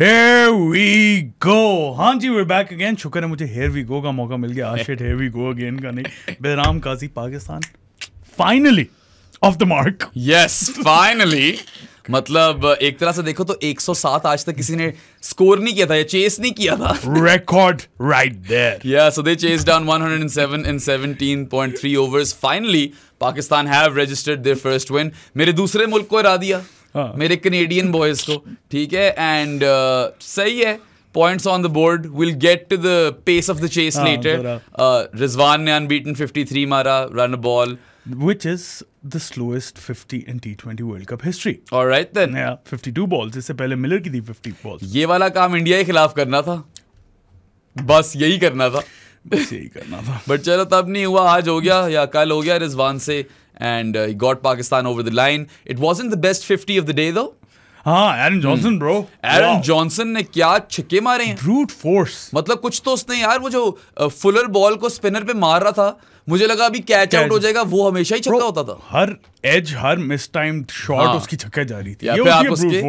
Here we go. हाँ जी way back again शुक्र है मुझे हेयर वी गो का मौका मिल गया आशिट हेयर वी गो अगेन का नहीं बेराम काजी Pakistan finally off the mark yes finally मतलब एक तरह से देखो तो 107 आज तक किसी ने स्कोर नहीं किया था या चेस नहीं किया था record right there yeah so they chase down 107 in 17.3 overs finally Pakistan have registered their first win मेरे दूसरे मुल्क को हरा दिया हाँ। मेरे कनेडियन बॉयज को ठीक है एंड uh, सही है points on the board will get to the pace of the chase later Rizwan ने अनबीटन 53 मारा run ball which is the slowest 50 in T20 World Cup history. All right then. Yeah, 52 balls. इससे पहले Miller की थी 50 balls. ये वाला काम India के खिलाफ करना था बस यही करना था बस यही करना था बट चलो तब नहीं हुआ आज हो गया या कल हो गया रिजवान से and uh, he got Pakistan over the line. It wasn't the best 50 of the day though. हाँ Aaron Johnson bro Aaron Johnson ने क्या छक्के मारे हैं ब्रूट फोर्स मतलब कुछ तो उसने यार वो जो फुलर uh, बॉल को स्पिनर पे मार रहा था मुझे लगा अभी कैच आउट हो जाएगा वो हमेशा ही छक्का होता था हर एज हर मिस टाइम शॉट उसकी छक्का जा रही थी ये आप उसके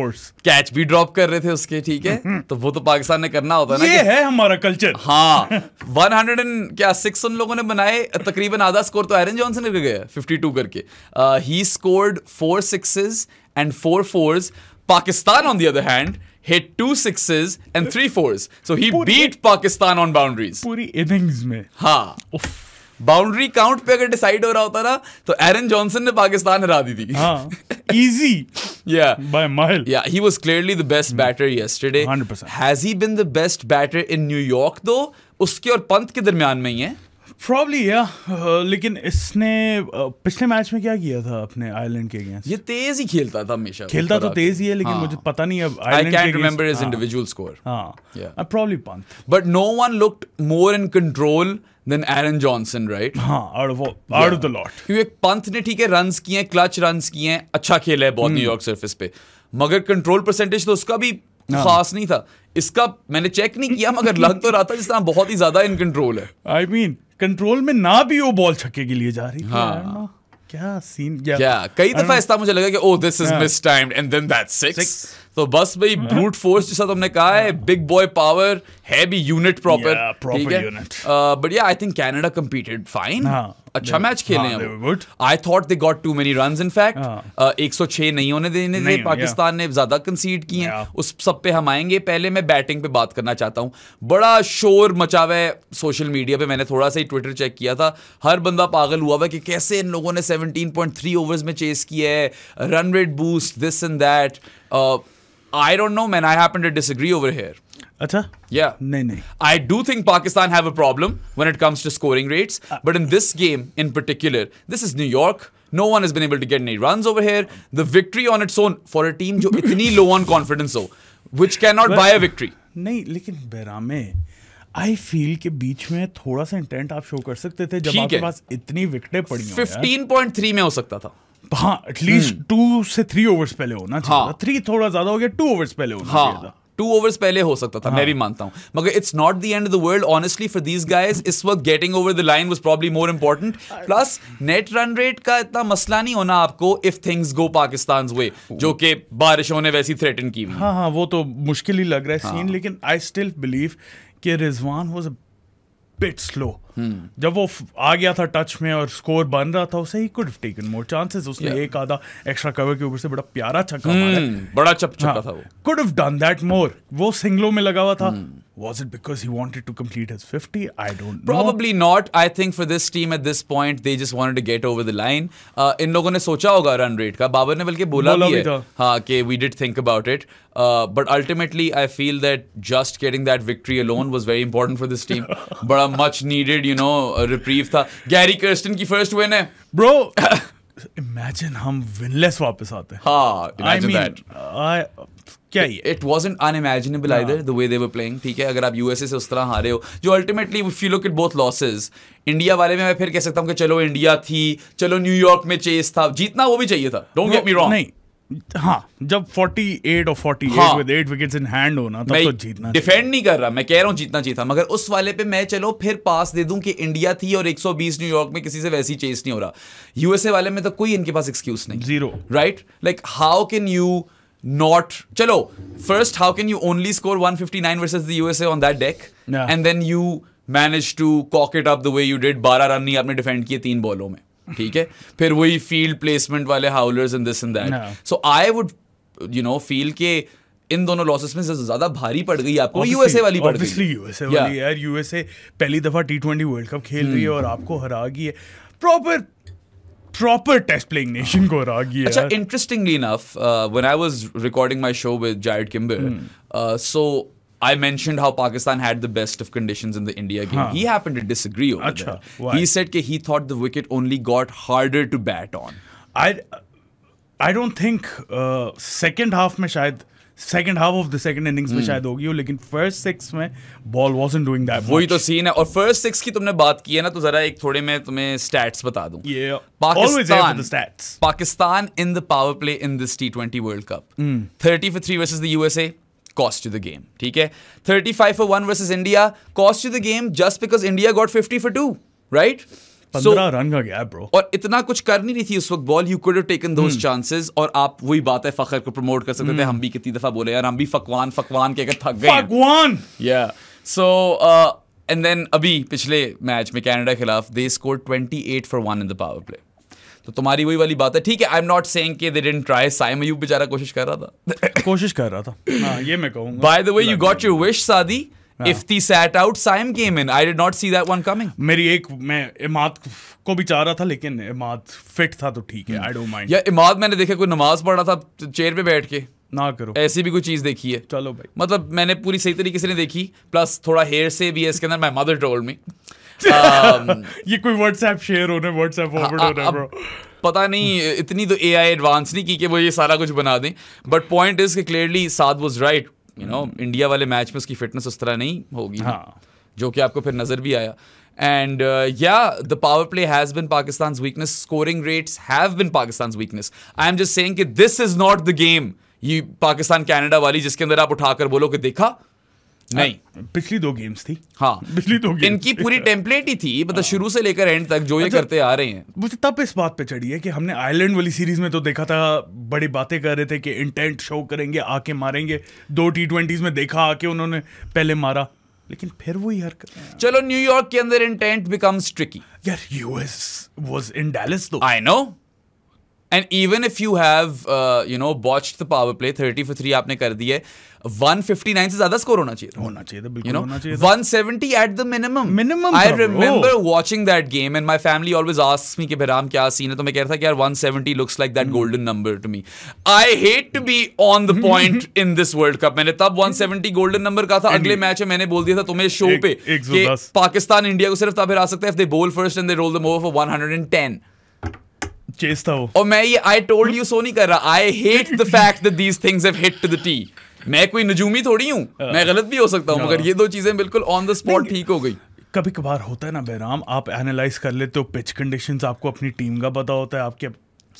कैच भी ड्रॉप कर रहे थे उसके ठीक है हम्म। तो वो तो पाकिस्तान ने करना होता ना ये है हमारा कल्चर हाँ वन हंड्रेड एंड क्या सिक्स उन लोगों ने बनाए तकरीबन आधा स्कोर तो एरन जॉनसन कर गया फिफ्टी टू करके ही scored four sixes and four fours Pakistan on the other hand hit two sixes and three fours. So he beat Pakistan on boundaries. पूरी innings में. हाँ. Uff. बाउंड्री काउंट पे अगर डिसाइड हो रहा होता ना तो एरन जॉनसन ने पाकिस्तान हरा दी थी इजी या by mile yeah he was clearly the best batter yesterday yesterday 100% has he been the best batter in new york though uske aur pant ke darmiyan mein hi hai probably yeah लेकिन इसने uh, पिछले match में क्या किया था अपने Ireland के against ये तेज ही खेलता था हमेशा खेलता तो तेज ही है लेकिन हाँ. मुझे पता नहीं अब I can remember his individual score हां probably Pant but no one looked more in control than Aaron Johnson right हाँ क्योंकि पंथ ने ठीक है रन किए हैं क्लच रन किए हैं अच्छा खेला है बहुत न्यूयॉर्क सर्फिस hmm. पे मगर कंट्रोल परसेंटेज तो उसका भी हाँ। खास नहीं था इसका मैंने चेक नहीं किया मगर लग तो रहा था जिस तरह बहुत ही ज्यादा इन कंट्रोल है I I mean mean, control में ना भी वो बॉल छक्के के लिए जा रही हाँ क्या सीन क्या कई दफा ऐसा मुझे लगा कि oh this is mistimed and then that's six तो बस भाई ब्रूट फोर्स जैसा तुमने कहा है बिग बॉय पावर है भी यूनिट प्रॉपर ठीक है बट या I think Canada competed fine अच्छा मैच खेले I thought they got too many run in fact एक सौ छह नहीं होने देने थे पाकिस्तान ने ज्यादा कंसीड किए हैं उस सब पे हम आएंगे पहले मैं बैटिंग पे बात करना चाहता हूँ बड़ा शोर मचा हुआ है सोशल मीडिया पे मैंने थोड़ा सा ही ट्विटर चेक किया था हर बंदा पागल हुआ हुआ कि कैसे इन लोगों ने सेवनटीन पॉइंट थ्री ओवर्स में चेस किया है run rate boost this and that I don't know, man. I happen to disagree over here. Acha? Yeah. No, no. I do think Pakistan have a problem when it comes to scoring rates. Uh, but in this game in particular, this is New York. No one has been able to get any runs over here. The victory on its own for a team जो इतनी low on confidence हो, which cannot but, buy a victory. नहीं, लेकिन बेरामे I feel के बीच में थोड़ा सा intent आप शो कर सकते थे जब आपके पास इतनी विकेटें पड़ी 15.3 में हो सकता था हाँ एटलीस्ट हम्म। टू से थ्री ओवर्स पहले होना चाहिए हाँ। थ्री थोड़ा ज्यादा हो गया टू ओवर्स पहले होना हाँ, चाहिए टू ओवर्स पहले हो सकता था मैं भी हाँ। मानता हूं मगर it's not the end of the world honestly for these guys इस वक्त getting over the line probably more important plus net run rate का इतना मसला नहीं होना आपको if things go Pakistan way जो कि बारिशों ने वैसी थ्रेटन की हाँ हाँ वो तो मुश्किल ही लग रहा है सीन लेकिन आई स्टिल बिलीव कि रिजवान वॉज बिट स्लो जब वो आ गया था टच में और स्कोर बन रहा था उसे ही कुड टेकन मोर चांसेस उसने एक आधा एक्स्ट्रा कवर के ऊपर से बड़ा प्यारा छक्का मारा बड़ा चप छक्का था वो could have done that more वो सिंगलों में लगा हुआ था Was it because he wanted to complete his 50? I don't know. Probably not. I think for this team at this point, they just wanted to get over the line. Uh, इन लोगों ने सोचा होगा रन रेट का बाबर ने बल्कि बोला, बोला भी, भी है हाँ कि we did think about it ultimately i feel that just getting that victory alone was very important for this team but a much needed you know reprieve था गैरी कर्स्टन की फर्स्ट विन है bro imagine हम winless वापस आते हैं हाँ imagine that I क्या ही it wasn't unimaginable either the way they were playing ठीक है अगर आप यूएसए से उस तरह हारे हो जो ultimately if you look at both losses India वाले में मैं फिर कह सकता हूं कि चलो इंडिया थी चलो न्यूयॉर्क में चेस था जीतना वो भी चाहिए था डोंट गेट मी रॉन्ग नहीं हाँ जब 48 और 48 हाँ, विद 8 विकेट्स इन हैंड होना तब तो जीतना डिफेंड नहीं कर रहा मैं कह रहा हूँ जीतना चाहिए था मगर उस वाले पे मैं चलो फिर पास दे दूं कि इंडिया थी और 120 न्यूयॉर्क में किसी से वैसी चेस नहीं हो रहा यूएसए वाले में तो कोई इनके पास एक्सक्यूज नहीं zero right like how can you not चलो first how can you only score 159 versus the USA on that deck and then you manage to cock it up the way you did 12 run नहीं आपने defend किए तीन बॉलों में ठीक है फिर वही फील्ड प्लेसमेंट वाले howlers in this in that so I would you know feel के इन दोनों लॉसेस में ज्यादा भारी पड़ गई आपको यूएसए वाली पड़ गई यूएसए वाली यार यूएसए पहली दफा टी ट्वेंटी वर्ल्ड कप खेल रही है hmm. और आपको हरा गई है proper proper test playing nation को हरा गई है अच्छा interestingly enough when I was recording my show with Zaid Kimber so I mentioned how Pakistan had the best of conditions in the India game. Huh. He happened to disagree over Achha, there. Why? He said that he thought the wicket only got harder to bat on. I, I don't think uh, second half में शायद second half of the second innings में शायद होगी first six first Ball wasn't doing that much. वही तो scene है और first six की तुमने बात की है ना तो जरा एक थोड़े में तुम्हें stats बता दूं yeah. Pakistan in the power play in this T20 World Cup. Cup hmm. 30 for three versus the USA. cost to the game. Thirty 35 for one versus India, cost to the game just because India got 50 for 2, right? Run का bro और इतना कुछ कर नहीं रही थी उस वक्त ball you could taken chances और आप वही बात है फखर को प्रमोट कर सकते थे हम्म। हम भी कितनी दफा बोले यार हम भी फकवान फकवान के थक गए फकवान या सो एंड देन अभी पिछले मैच में कनाडा के खिलाफ they score twenty eight for one in the power play तो तुम्हारी वही वाली बात है ठीक है आई एम नॉट सेइंग कि they didn't try Saim Ayub बेचारा कोशिश कर रहा था कोशिश कर रहा था हां ये मैं कहूंगा by the way you got your wish Saad Ifti sat out Saim came in I did not see that one coming मेरी एक मैं इमाद को भी चाह रहा था लेकिन इमाद फिट था तो ठीक है आई डोंट माइंड या इमाद मैंने देखा कोई नमाज पढ़ रहा था चेयर पे बैठ के ना करो ऐसी भी कोई चीज देखी है चलो भाई मतलब मैंने पूरी सही तरीके से नहीं देखी प्लस थोड़ा हेयर से भी है इसके अंदर my mother told me Um, ये कोई व्हाट्सएप शेयर होने व्हाट्सएप फॉरवर्ड होने ब्रो पता नहीं इतनी तो ए आई एडवांस नहीं की कि वो ये सारा कुछ बना दें बट पॉइंट इज कि clearly Saad was right you know India वाले मैच में उसकी फिटनेस उस तरह नहीं होगी हाँ. जो कि आपको फिर नज़र भी आया एंड या the power play has been Pakistan weakness scoring rates have been Pakistan weakness I am just saying कि this is not the game ये पाकिस्तान कनाडा वाली जिसके अंदर आप उठाकर बोलो कि देखा नहीं पिछली दो गेम्स थी हाँ पिछली दो गेम्स इनकी पूरी टेम्पलेट ही थी मतलब हाँ। शुरू से लेकर एंड तक जो ये अच्छा, करते आ रहे हैं मुझे तब इस बात पे चढ़ी है कि हमने आयरलैंड वाली सीरीज में तो देखा था बड़ी बातें कर रहे थे कि इंटेंट शो करेंगे आके मारेंगे दो टी ट्वेंटी में देखा आके उन्होंने पहले मारा लेकिन फिर वही हरकत चलो न्यूयॉर्क के अंदर इंटेंट बिकम्स ट्रिकी यार US was in Dallas though I know and even if you have you know watch the power play thirty four three आपने कर दी है 159 से ज्यादा स्कोर होना चाहिए होना चाहिए था बिल्कुल you know, होना चाहिए 170 at the minimum minimum I remember watching that game and my family always asks me कि क्या सीन है तो मैं कह रहा था कि यार 170 looks like that golden number to me I hate to be on the point in this world cup मैंने तब 170 गोल्डन नंबर का था अगले मैच में मैंने बोल दिया था तुम्हें शो पे कि पाकिस्तान इंडिया को सिर्फ तब हरा सकते हैं if they bowl first and they roll over for 110 chase था वो और मैं ये आई टोल्ड यू सो नहीं कर रहा I hate the fact that these things have hit to the tee मैं कोई नजूमी थोड़ी हूँ हाँ। मैं गलत भी हो सकता हूँ मगर हाँ। ये दो चीजें बिल्कुल ऑन द स्पॉट ठीक हो गई कभी कभार होता है ना बैराम आप एनालाइज कर लेते हो पिच कंडीशन आपको अपनी टीम का पता होता है आपके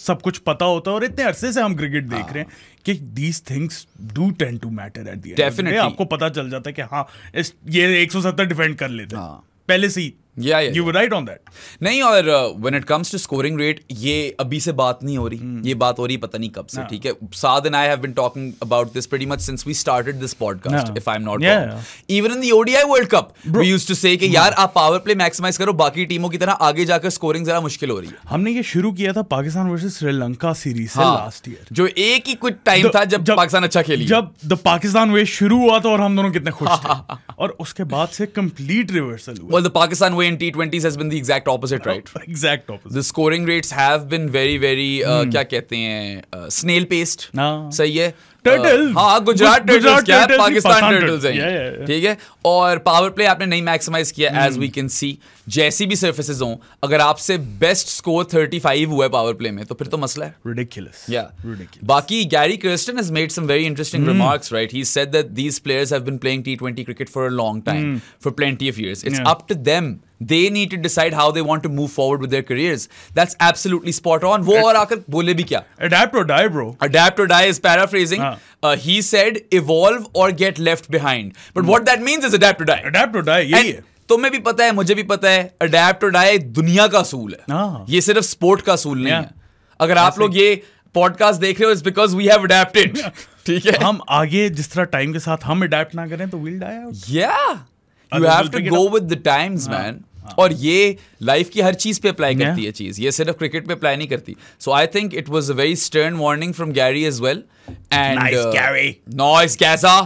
सब कुछ पता होता है और इतने अरसे से हम क्रिकेट देख हाँ। रहे हैं कि these things do tend to matter at the आपको पता चल जाता है कि हाँ इस ये 170 डिफेंड कर लेते हैं पहले से ही या you were right on that नहीं और when it comes to scoring rate ये अभी से बात नहीं हो रही hmm. ये बात हो रही पता नहीं कब से ठीक है Saad and I have been talking about this pretty much since we started this podcast if I am not even in the ODI world cup we used to say कि hmm. यार आप पावर प्ले मैक्सिमाइज करो बाकी टीमों की तरह आगे जाकर स्कोरिंग जरा मुश्किल हो रही है हमने ये शुरू किया था पाकिस्तान वर्सेस श्रीलंका सीरीज हाँ, लास्ट ईयर जो एक ही कुछ टाइम था जब पाकिस्तान अच्छा खेली जब द पाकिस्तान वे शुरू हुआ था और हम दोनों कितने खुश थे और उसके बाद से कंप्लीट रिवर्सल हुआ the Pakistan way in T20s has been the exact opposite, right? Exact opposite. The scoring rates have been very, very, uh, hmm. क्या कहते हैं, uh, snail paced. हाँ. सही है. टर्टल्स हाँ गुजरात टर्टल्स क्या है पाकिस्तान टर्टल्स हैं ठीक है और पावर प्ले आपने नहीं मैक्सिमाइज किया एज वी कैन सी जैसी भी सर्फेसेज हों अगर आपसे बेस्ट स्कोर 35 हुआ है पावर प्ले में तो फिर तो मसला है ridiculous yeah ridiculous बाकी Gary Kirsten has made some very interesting mm. remarks right he said that these players have been playing T20 cricket for a long time mm. for plenty of years it's yeah. up to them they need to decide how they want to move forward with their careers that's absolutely spot on वो और आकर बोले भी क्या adapt or die bro adapt or die is paraphrasing he said evolve or get left behind but what that means is adapt or die adapt or die यही है तुम्हें भी पता है मुझे भी पता है अडेप्ट और डाई दुनिया का असूल है ah. ये सिर्फ स्पोर्ट का असूल नहीं yeah. है अगर आप लोग ये पॉडकास्ट देख रहे हो is because we have adapted ठीक है हम आगे जिस तरह टाइम के साथ हम अडेप्ट ना करें तो विल डाई या you have to go with the times man हाँ। और ये लाइफ की हर चीज पे अप्लाई करती है चीज ये सिर्फ क्रिकेट पे अप्लाई नहीं करती so I think it was a very stern warning from Gary as well and noise कैसा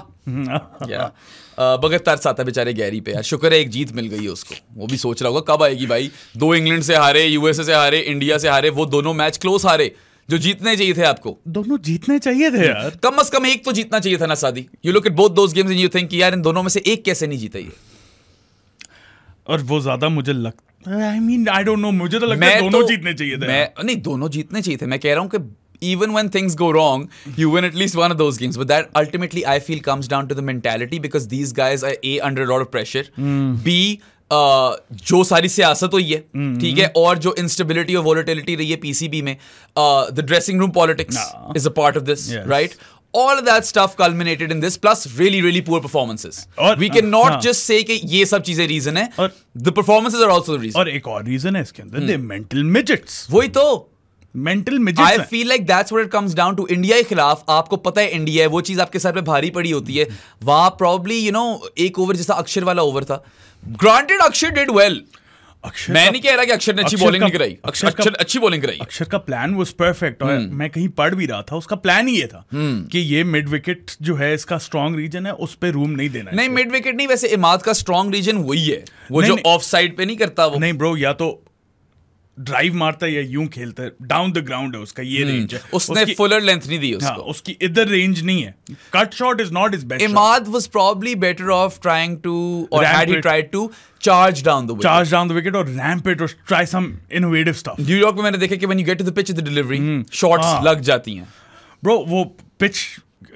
भगत तरस आता बेचारे गैरी पे यार शुक्र है एक जीत मिल गई है उसको वो भी सोच रहा होगा कब आएगी भाई दो इंग्लैंड से हारे यूएसए से हारे इंडिया से हारे वो दोनों मैच क्लोज हारे जो जीतने चाहिए थे आपको दोनों जीतने चाहिए थे यार कम अज कम एक तो जीतना चाहिए था ना शादी you look at both those games in you think यार इन दोनों में से एक कैसे नहीं जीता ये और वो ज्यादा मुझे लगता I mean, I don't know, मुझे तो लगता है दोनों तो, जीतने चाहिए थे मैं नहीं दोनों जीतने चाहिए थे मैं कह रहा हूँ कि even when things go wrong, you win at least one of those games. But that ultimately, I feel, comes down to the mentality because these guys are A, under a lot of pressure, mm. B, Uh, जो सारी सियासत हुई है ठीक है और जो instability और वॉलिटिलिटी रही है पीसीबी में the dressing room politics is a part of this right all of that stuff culminated in this plus really really poor performances और, we cannot हाँ, just say कि ये सब चीजें reason है और, the performances are also the reason और एक और reason है इसके अंदर they mental midgets वही तो mental midget I feel like that's what it comes down to India के खिलाफ आपको पता है इंडिया है वो चीज़ आपके सर पे भारी पड़ी होती है वहाँ प्रॉब्ली यू नो एक ओवर जैसा अक्षर वाला ओवर था ग्रांटेड अक्षर डिड वेल well. अक्षर मैं नहीं कह रहा कि अक्षर ने अच्छी बॉलिंग नहीं कराई अक्षर अक्षर अच्छी बॉलिंग कराई अक्षर का प्लान वो परफेक्ट और हम्म। मैं कहीं पढ़ भी रहा था उसका प्लान ही ये था हम्म। कि ये मिड विकेट जो है इसका स्ट्रॉन्ग रीजन है उस पर रूम नहीं देना नहीं मिड विकेट नहीं वैसे इमाद का स्ट्रॉन्ग रीजन वही है वो जो ऑफ साइड पे नहीं करता वो नहीं ब्रो या तो ड्राइव मारता है या यूं खेलता है डाउन द ग्राउंड है उसका ये रेंज हम्म, है उसने उसकी, फुलर लेंथ नहीं दी हाँ, उसको हाँ, उसकी इधर रेंज नहीं है cut shot is not is best Imad was probably better off trying to or had he tried to charge down the wicket charge down the wicket और रैंप इट और try some innovative stuff New York में मैंने देखा कि when you get to the pitch the delivery shots लग जाती हैं bro वो पिच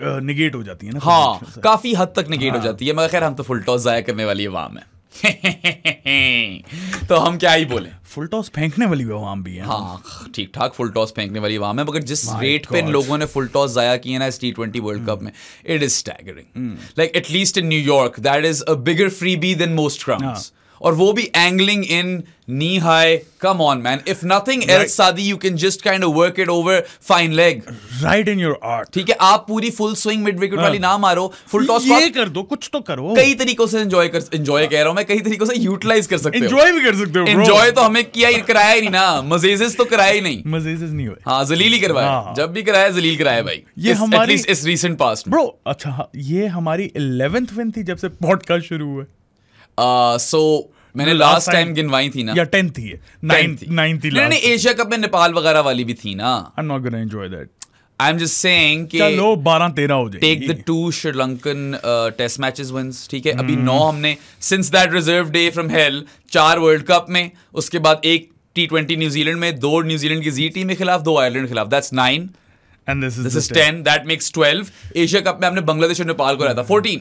निगेट uh, हो जाती है ना हाँ काफी हद तक निगेट हो हाँ। जाती है मगर खैर हम तो फुल टॉस जाया करने वाली आवाम है तो हम क्या ही बोले फुल टॉस फेंकने वाली आवाम भी है हाँ ठीक ठाक फुल टॉस फेंकने वाली आवाम है मगर जिस रेट पे इन लोगों ने फुल टॉस जाया किए ना इस टी ट्वेंटी वर्ल्ड कप में it is staggering like at least in New York that is a bigger freebie than most ground और वो भी angling in knee high come on man if nothing else else, you can just kind of work it over fine leg right in your arc ठीक है आप पूरी full swing mid wicket वाली हाँ। ना मारो फुल टॉस ये कर दो कुछ तो करो कई तरीकों से एंजॉय कर एंजॉय हाँ। कह रहा हूं मैं कई तरीकों से यूटिलाइज कर सकते हो enjoy भी कर सकते हो एंजॉय तो हमें किया ही कराया ही नहीं ना मजेजेस तो कराया ही नहीं मजेजेस नहीं हुए हाँ जलील ही करवाया हाँ, जब भी कराया जलील कराया भाई ये हमारी इस recent पास्ट ब्रो अच्छा ये हमारी 11th विन थी जब से पॉडकास्ट शुरू हुआ सो uh, मैंने लास्ट टाइम गिनवाई थी ना या टेंथ थी नाइन्थ नाइन्थ थी नहीं एशिया कप में नेपाल वगैरह वाली भी थी ना I am not gonna enjoy that I am just saying कि चलो 12 13 हो जाए take the two Sri Lankan test matches wins ठीक है अभी hmm. नौ हमने since that reserve day from hell चार वर्ल्ड कप में उसके बाद एक टी ट्वेंटी न्यूजीलैंड में दो न्यूजीलैंड की जी टीम के खिलाफ दो आयरलैंड के खिलाफ that's nine and this is this is 10 that makes 12 Asia cup में हमने बांग्लादेश और नेपाल को रहा था 14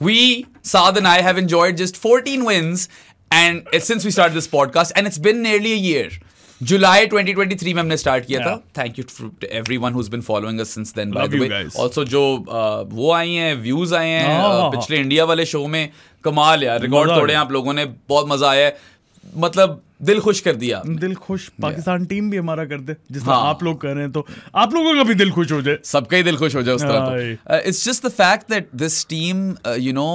we Saad and I have enjoyed just 14 wins and since we started this podcast and it's been nearly a year July 2023 में हमने thank you to everyone who's been following us since then. Then by the Also, जो uh, वो आई हैं views आए हैं uh, oh. पिछले India वाले show में कमाल यार रिकॉर्ड तोड़े आप लोगों ने बहुत मजा आया मतलब दिल खुश कर दिया दिल खुश पाकिस्तान टीम भी हमारा कर दे जिस हाँ। आप लोग कर रहे हैं तो आप लोगों का भी दिल खुश हो जाए सबका ही दिल खुश हो जाए उस तरह it's just the fact that this team you know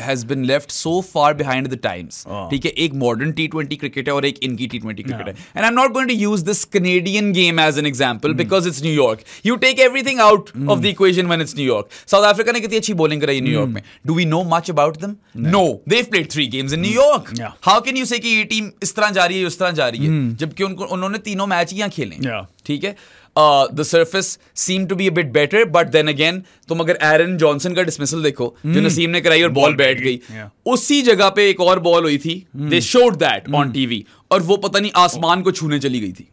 has been left so far behind the times ठीक है एक मॉडर्न टी ट्वेंटी क्रिकेट है और एक इनकी टी ट्वेंटी क्रिकेट है and I am not going to use this Canadian game as an example because it's New York you take everything out of the equation one it's New York South Africa ने कितनी अच्छी bowling कराई New York hmm. में do we know much about them no they played three games in New York how can you say ये team इस तरह जा रही है उस तरह जा रही है hmm. जबकि उनको उन्होंने तीनों मैच यहाँ खेले ठीक है the surface seem to be bit better but then again तुम अगर एरन जॉनसन का डिसमिसल देखो जो नसीम hmm. ने कराई और बॉल बैठ गई उसी जगह पे एक और बॉल हुई थी they showed that on TV और वो पता नहीं आसमान को छूने चली गई थी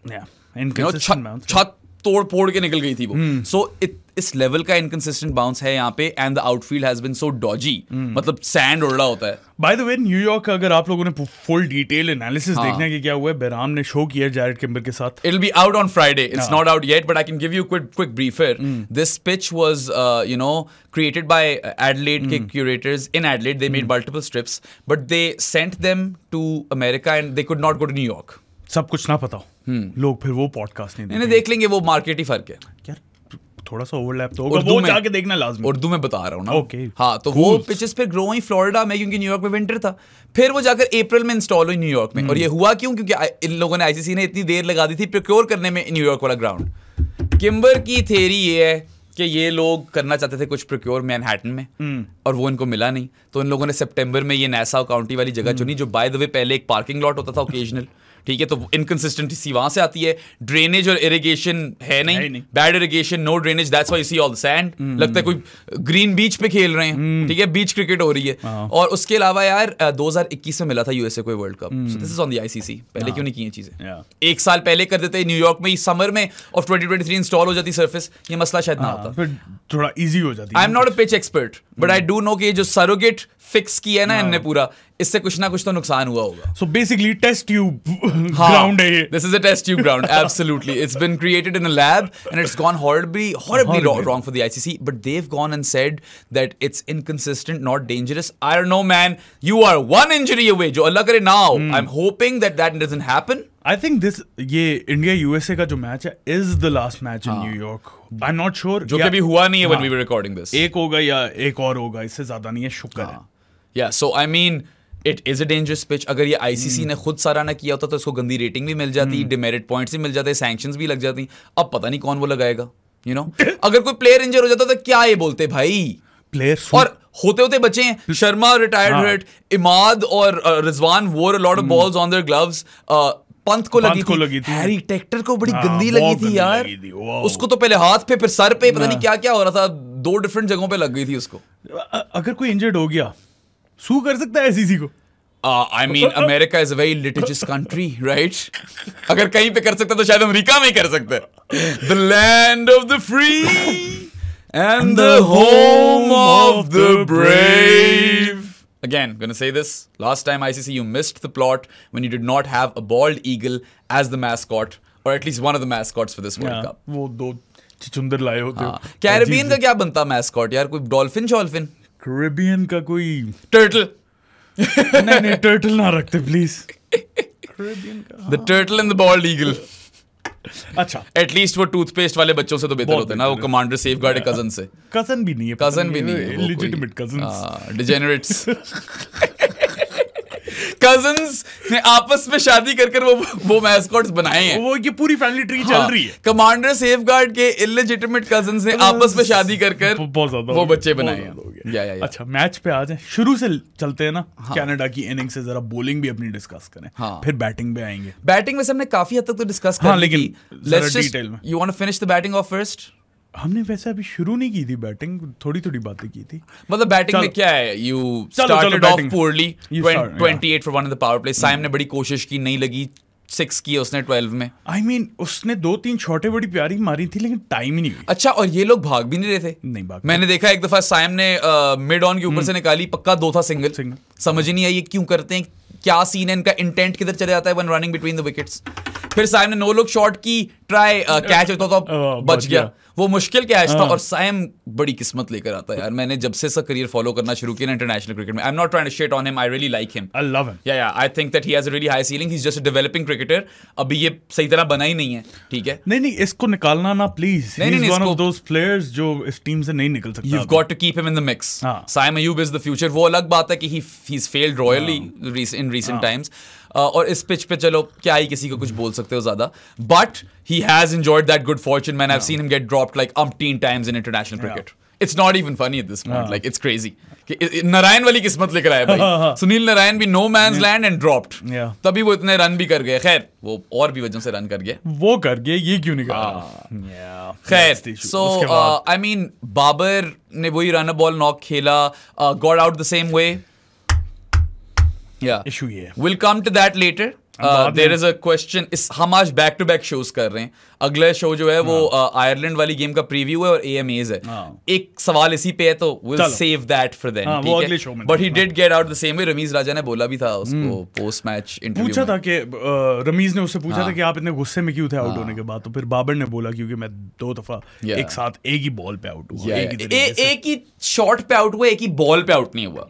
छत तोड़ फोड़ के निकल गई थी वो सो hmm. इट इस लेवल का इनकंसिस्टेंट बाउंस है यहाँ पे and the outfield has been so dodgy मतलब सैंड उड़ होता है बाय द वे न्यूयॉर्क अगर आप लोगों ने फुल डिटेल एनालिसिस हाँ. देखना कि क्या हुआ है बेराम ने शो किया जैरेड किम्बर के साथ it be out on Friday it's not out yet but I can give you quick quick briefer this pitch was you know created by Adelaide के curators in Adelaide they made multiple strips but they sent them to America and they could not go to New York सब कुछ ना पता हो hmm. लोग फिर वो podcast नहीं, देख लेंगे वो मार्केट ही फर्क है यार थोड़ा सा ओवरलैप तो होगा वो जाके देखना लाजमी उर्दू में बता रहा हूँ ना ओके okay. हाँ तो cool. वो पिचेस पे ग्रो हुई फ्लोरिडा में क्योंकि न्यूयॉर्क में विंटर था फिर वो जाकर अप्रैल में इंस्टॉल हुई न्यूयॉर्क में और ये hmm। हुआ क्यों क्योंकि इन लोगों ने आईसीसी ने इतनी देर लगा दी थी प्रोक्योर करने में न्यूयॉर्क वाला ग्राउंड किम्बर की थेरी ये है कि ये लोग करना चाहते थे कुछ प्रोक्योर मैनहैटन में hmm। और वो इनको मिला नहीं तो इन लोगों ने सितंबर में ये नैसा काउंटी वाली जगह hmm। चुनी जो बाय द वे पहले एक पार्किंग लॉट होता था ओकेजनल ठीक है तो इनकन्सिस्टेंसी वहां से आती है ड्रेनेज और इरिगेशन है नहीं bad irrigation no drainage that's why see all sand लगता है कोई ग्रीन बीच पे खेल रहे हैं hmm. ठीक है बीच क्रिकेट हो रही है हाँ। और उसके अलावा यार 2021 में मिला था यूएसए को world cup this is on the ICC पहले हाँ। क्यों नहीं की चीजें एक साल पहले कर देते न्यूयॉर्क में इस समर में और ट्वेंटी इंस्टॉल हो जाती सर्फिस ये मसला शायद ना हाँ, होता थोड़ा इजी हो जाती I am not a pitch expert but I do know कि जो सरोगेट फिक्स किया ना हाँ। इनने पूरा इससे कुछ ना कुछ तो नुकसान हुआ होगा so basically test tube ground है ये this is a test tube ground absolutely it's been created in a lab and it's gone horribly horribly wrong for the ICC but they have gone and said that it's inconsistent not dangerous I don't know man you are one injury away जो अल्लाह करे now I am hoping that that doesn't happen I think this ये India USA का जो match है is the last match in New York I am not sure जो कभी हुआ नहीं है when we were recording this एक होगा या एक और होगा इससे ज्यादा नहीं है शुक्र है हाँ। या so I mean it is a dangerous pitch अगर ये आईसीसी hmm. ने खुद सारा ना किया होता तो इसको गंदी रेटिंग भी मिल जाती डिमेरिट hmm. पॉइंट्स भी मिल जाते सैंक्शंस भी लग जाती अब पता नहीं कौन वो लगाएगा यू you नो know? अगर कोई प्लेयर इंजर हो जाता तो क्या ये बोलते भाई प्लेयर और होते होते बचे हैं शर्मा रिटायर्ड हाँ. इमाद और Rizwan wore lord of balls on their gloves Pant को लगी को थी, लगी थी। हैरी टेक्टर को बड़ी हाँ, गंदी लगी थी यार लगी थी, उसको तो पहले हाथ पे फिर सर पे पता नहीं क्या क्या हो रहा था दो डिफरेंट जगहों पे लग गई थी उसको अगर कोई इंजर्ड हो गया सू कर सकता है एससीसी को I mean America is a very litigious country right अगर कहीं पे कर सकता है तो शायद अमेरिका में कर सकता है the land of the free and the home of the brave Again, gonna say this. Last time ICC, you missed the plot when you did not have a bald eagle as the mascot, or at least one of the mascots for this World yeah, Cup. वो दो चिचुंदर लाए होते हाँ. Caribbean का क्या बनता mascot यार कोई डॉल्फिन शॉल्फिन करेबियन का कोई टर्टल नहीं नहीं टर्टल ना रखते प्लीज का the turtle and the bald eagle अच्छा एटलीस्ट वो टूथपेस्ट वाले बच्चों से तो बेहतर होते हैं ना वो कमांडर सेफ गार्ड है कजन से कजन भी नहीं है कजन भी नहीं है डिजेनरेट्स कजन्स ने आपस में शादी कर कर वो वो मैस्कॉट्स बनाए हैं वो ये पूरी फैमिली ट्री हाँ, चल रही है कमांडर सेफ गार्ड के इलेजिटमेट कजन्स ने आपस में शादी कर कर बहुत ज्यादा वो बच्चे बनाए हैं या, या, या। अच्छा मैच पे आ जाए शुरू से चलते हैं ना हाँ, कनाडा की इनिंग से जरा बोलिंग भी अपनी डिस्कस करें हाँ, फिर बैटिंग पे आएंगे बैटिंग में से हमने काफी हद तक तो डिस्कस हाँ, किया लेकिन you want to finish the batting off first हमने वैसे अभी शुरू नहीं की थी बैटिंग थोड़ी थोड़ी बातें की थी मतलब बैटिंग में क्या है you started off poorly 28 for one of the power play Saim ने बड़ी कोशिश की नहीं लगी सिक्स की उसने ट्वेल्व में आई I मीन mean, उसने दो तीन छोटे बड़ी प्यारी मारी थी लेकिन टाइम ही नहीं हुई। अच्छा और ये लोग भाग भी नहीं रहे थे नहीं भाग मैंने देखा एक दफा साइम ने मिड ऑन के ऊपर hmm. से निकाली पक्का दो था सिंगल सिंगल समझ नहीं आई ये क्यों करते हैं क्या सीन है इनका इंटेंट किधर चले जाता है one running between the wickets फिर साइम ने नो लुक शॉट की ट्राई कैच uh, होता तो बच गया वो मुश्किल कैच था हाँ। और साइम बड़ी किस्मत लेकर आता है यार मैंने जब से सा करियर फॉलो करना शुरू किया इंटरनेशनल क्रिकेट में I am not trying to shit on him I really like him I love him yeah yeah I think that he has really high ceiling he is just a developing cricketer अभी ये सही तरह बना ही नहीं है ठीक है नहीं नहीं इसको निकालना ना प्लीज नहीं नहीं वन ऑफ दोस प्लेयर्स जो इस टीम से नहीं निकल सकता you got to keep him in the mix Saim Ayub is the future वो अलग बात है कि he he is failed royally in recent times हाँ। uh, और इस पिच पे चलो क्या ही किसी को कुछ बोल सकते हो ज्यादा but he has enjoyed that good fortune man I seen him get dropped like umpteen times in international cricket it's not even funny at this point like it's crazy Narayan वाली किस्मत लेकर आया भाई सुनील हाँ, नारायण हाँ। भी no man land and dropped तभी वो इतने रन भी कर गए खैर वो और भी वजह से रन कर गए वो कर गए ये क्यों नहीं कर खैर सो आई मीन बाबर ने वही रन बॉल नॉक खेला got out the same way issue ये will to that later there is a question हम आज बैक टू बैक शोज कर रहे हैं अगला शो जो है वो आयरलैंड हाँ। वाली गेम का प्रीव्यू है और ए है हाँ। एक सवाल इसी पे है तो will save that for then but he did get out the same way Ramiz Raja ने बोला भी था उसको पोस्ट मैच इंटरव्यू पूछा था कि रमीज ने उससे पूछा था हाँ। कि आप इतने गुस्से में क्यों थे आउट होने के बाद तो फिर बाबर ने बोला क्योंकि मैं दो दफा एक साथ एक ही बॉल पे आउट हुआ एक ही शॉट पे आउट हुआ एक ही बॉल पे आउट नहीं हुआ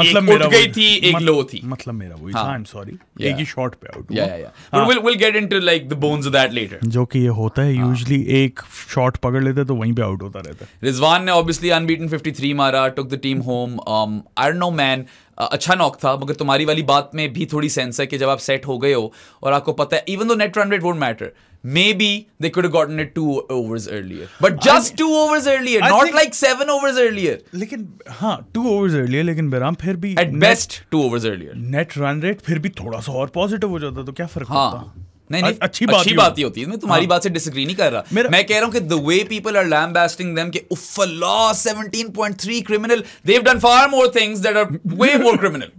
मतलब मेरा गई थी एक लो थी मतलब मेरा वही था आई एम सॉरी एक ही शॉट पे आउट हुआ yeah yeah but will will get into like the bones of that later जो कि ये होता है यूजली हाँ। एक शॉट पकड़ लेते तो वहीं पे आउट होता रहता है रिजवान ने ऑब्वियसली अनबीटन 53 मारा took the team home I don't know man अच्छा नॉक था मगर तुम्हारी वाली बात में भी थोड़ी सेंस है कि जब आप सेट हो गए हो और आपको पता है even though net run rate won't matter maybe they could have gotten it two overs earlier but just I, two overs earlier I not think, like seven overs earlier लेकिन हाँ two overs earlier लेकिन बेराम फिर भी at net, best two overs earlier net run rate फिर भी थोड़ा सा और positive हो जाता तो क्या फर्क हाँ. होता नहीं नहीं अच्छी बात अच्छी बात ही होती है मैं तुम्हारी हाँ। बात से डिसएग्री नहीं कर रहा मैं कह रहा हूं कि the way people are lambasting them कि उफ law 17.3 criminal they have done far more things that are way more criminal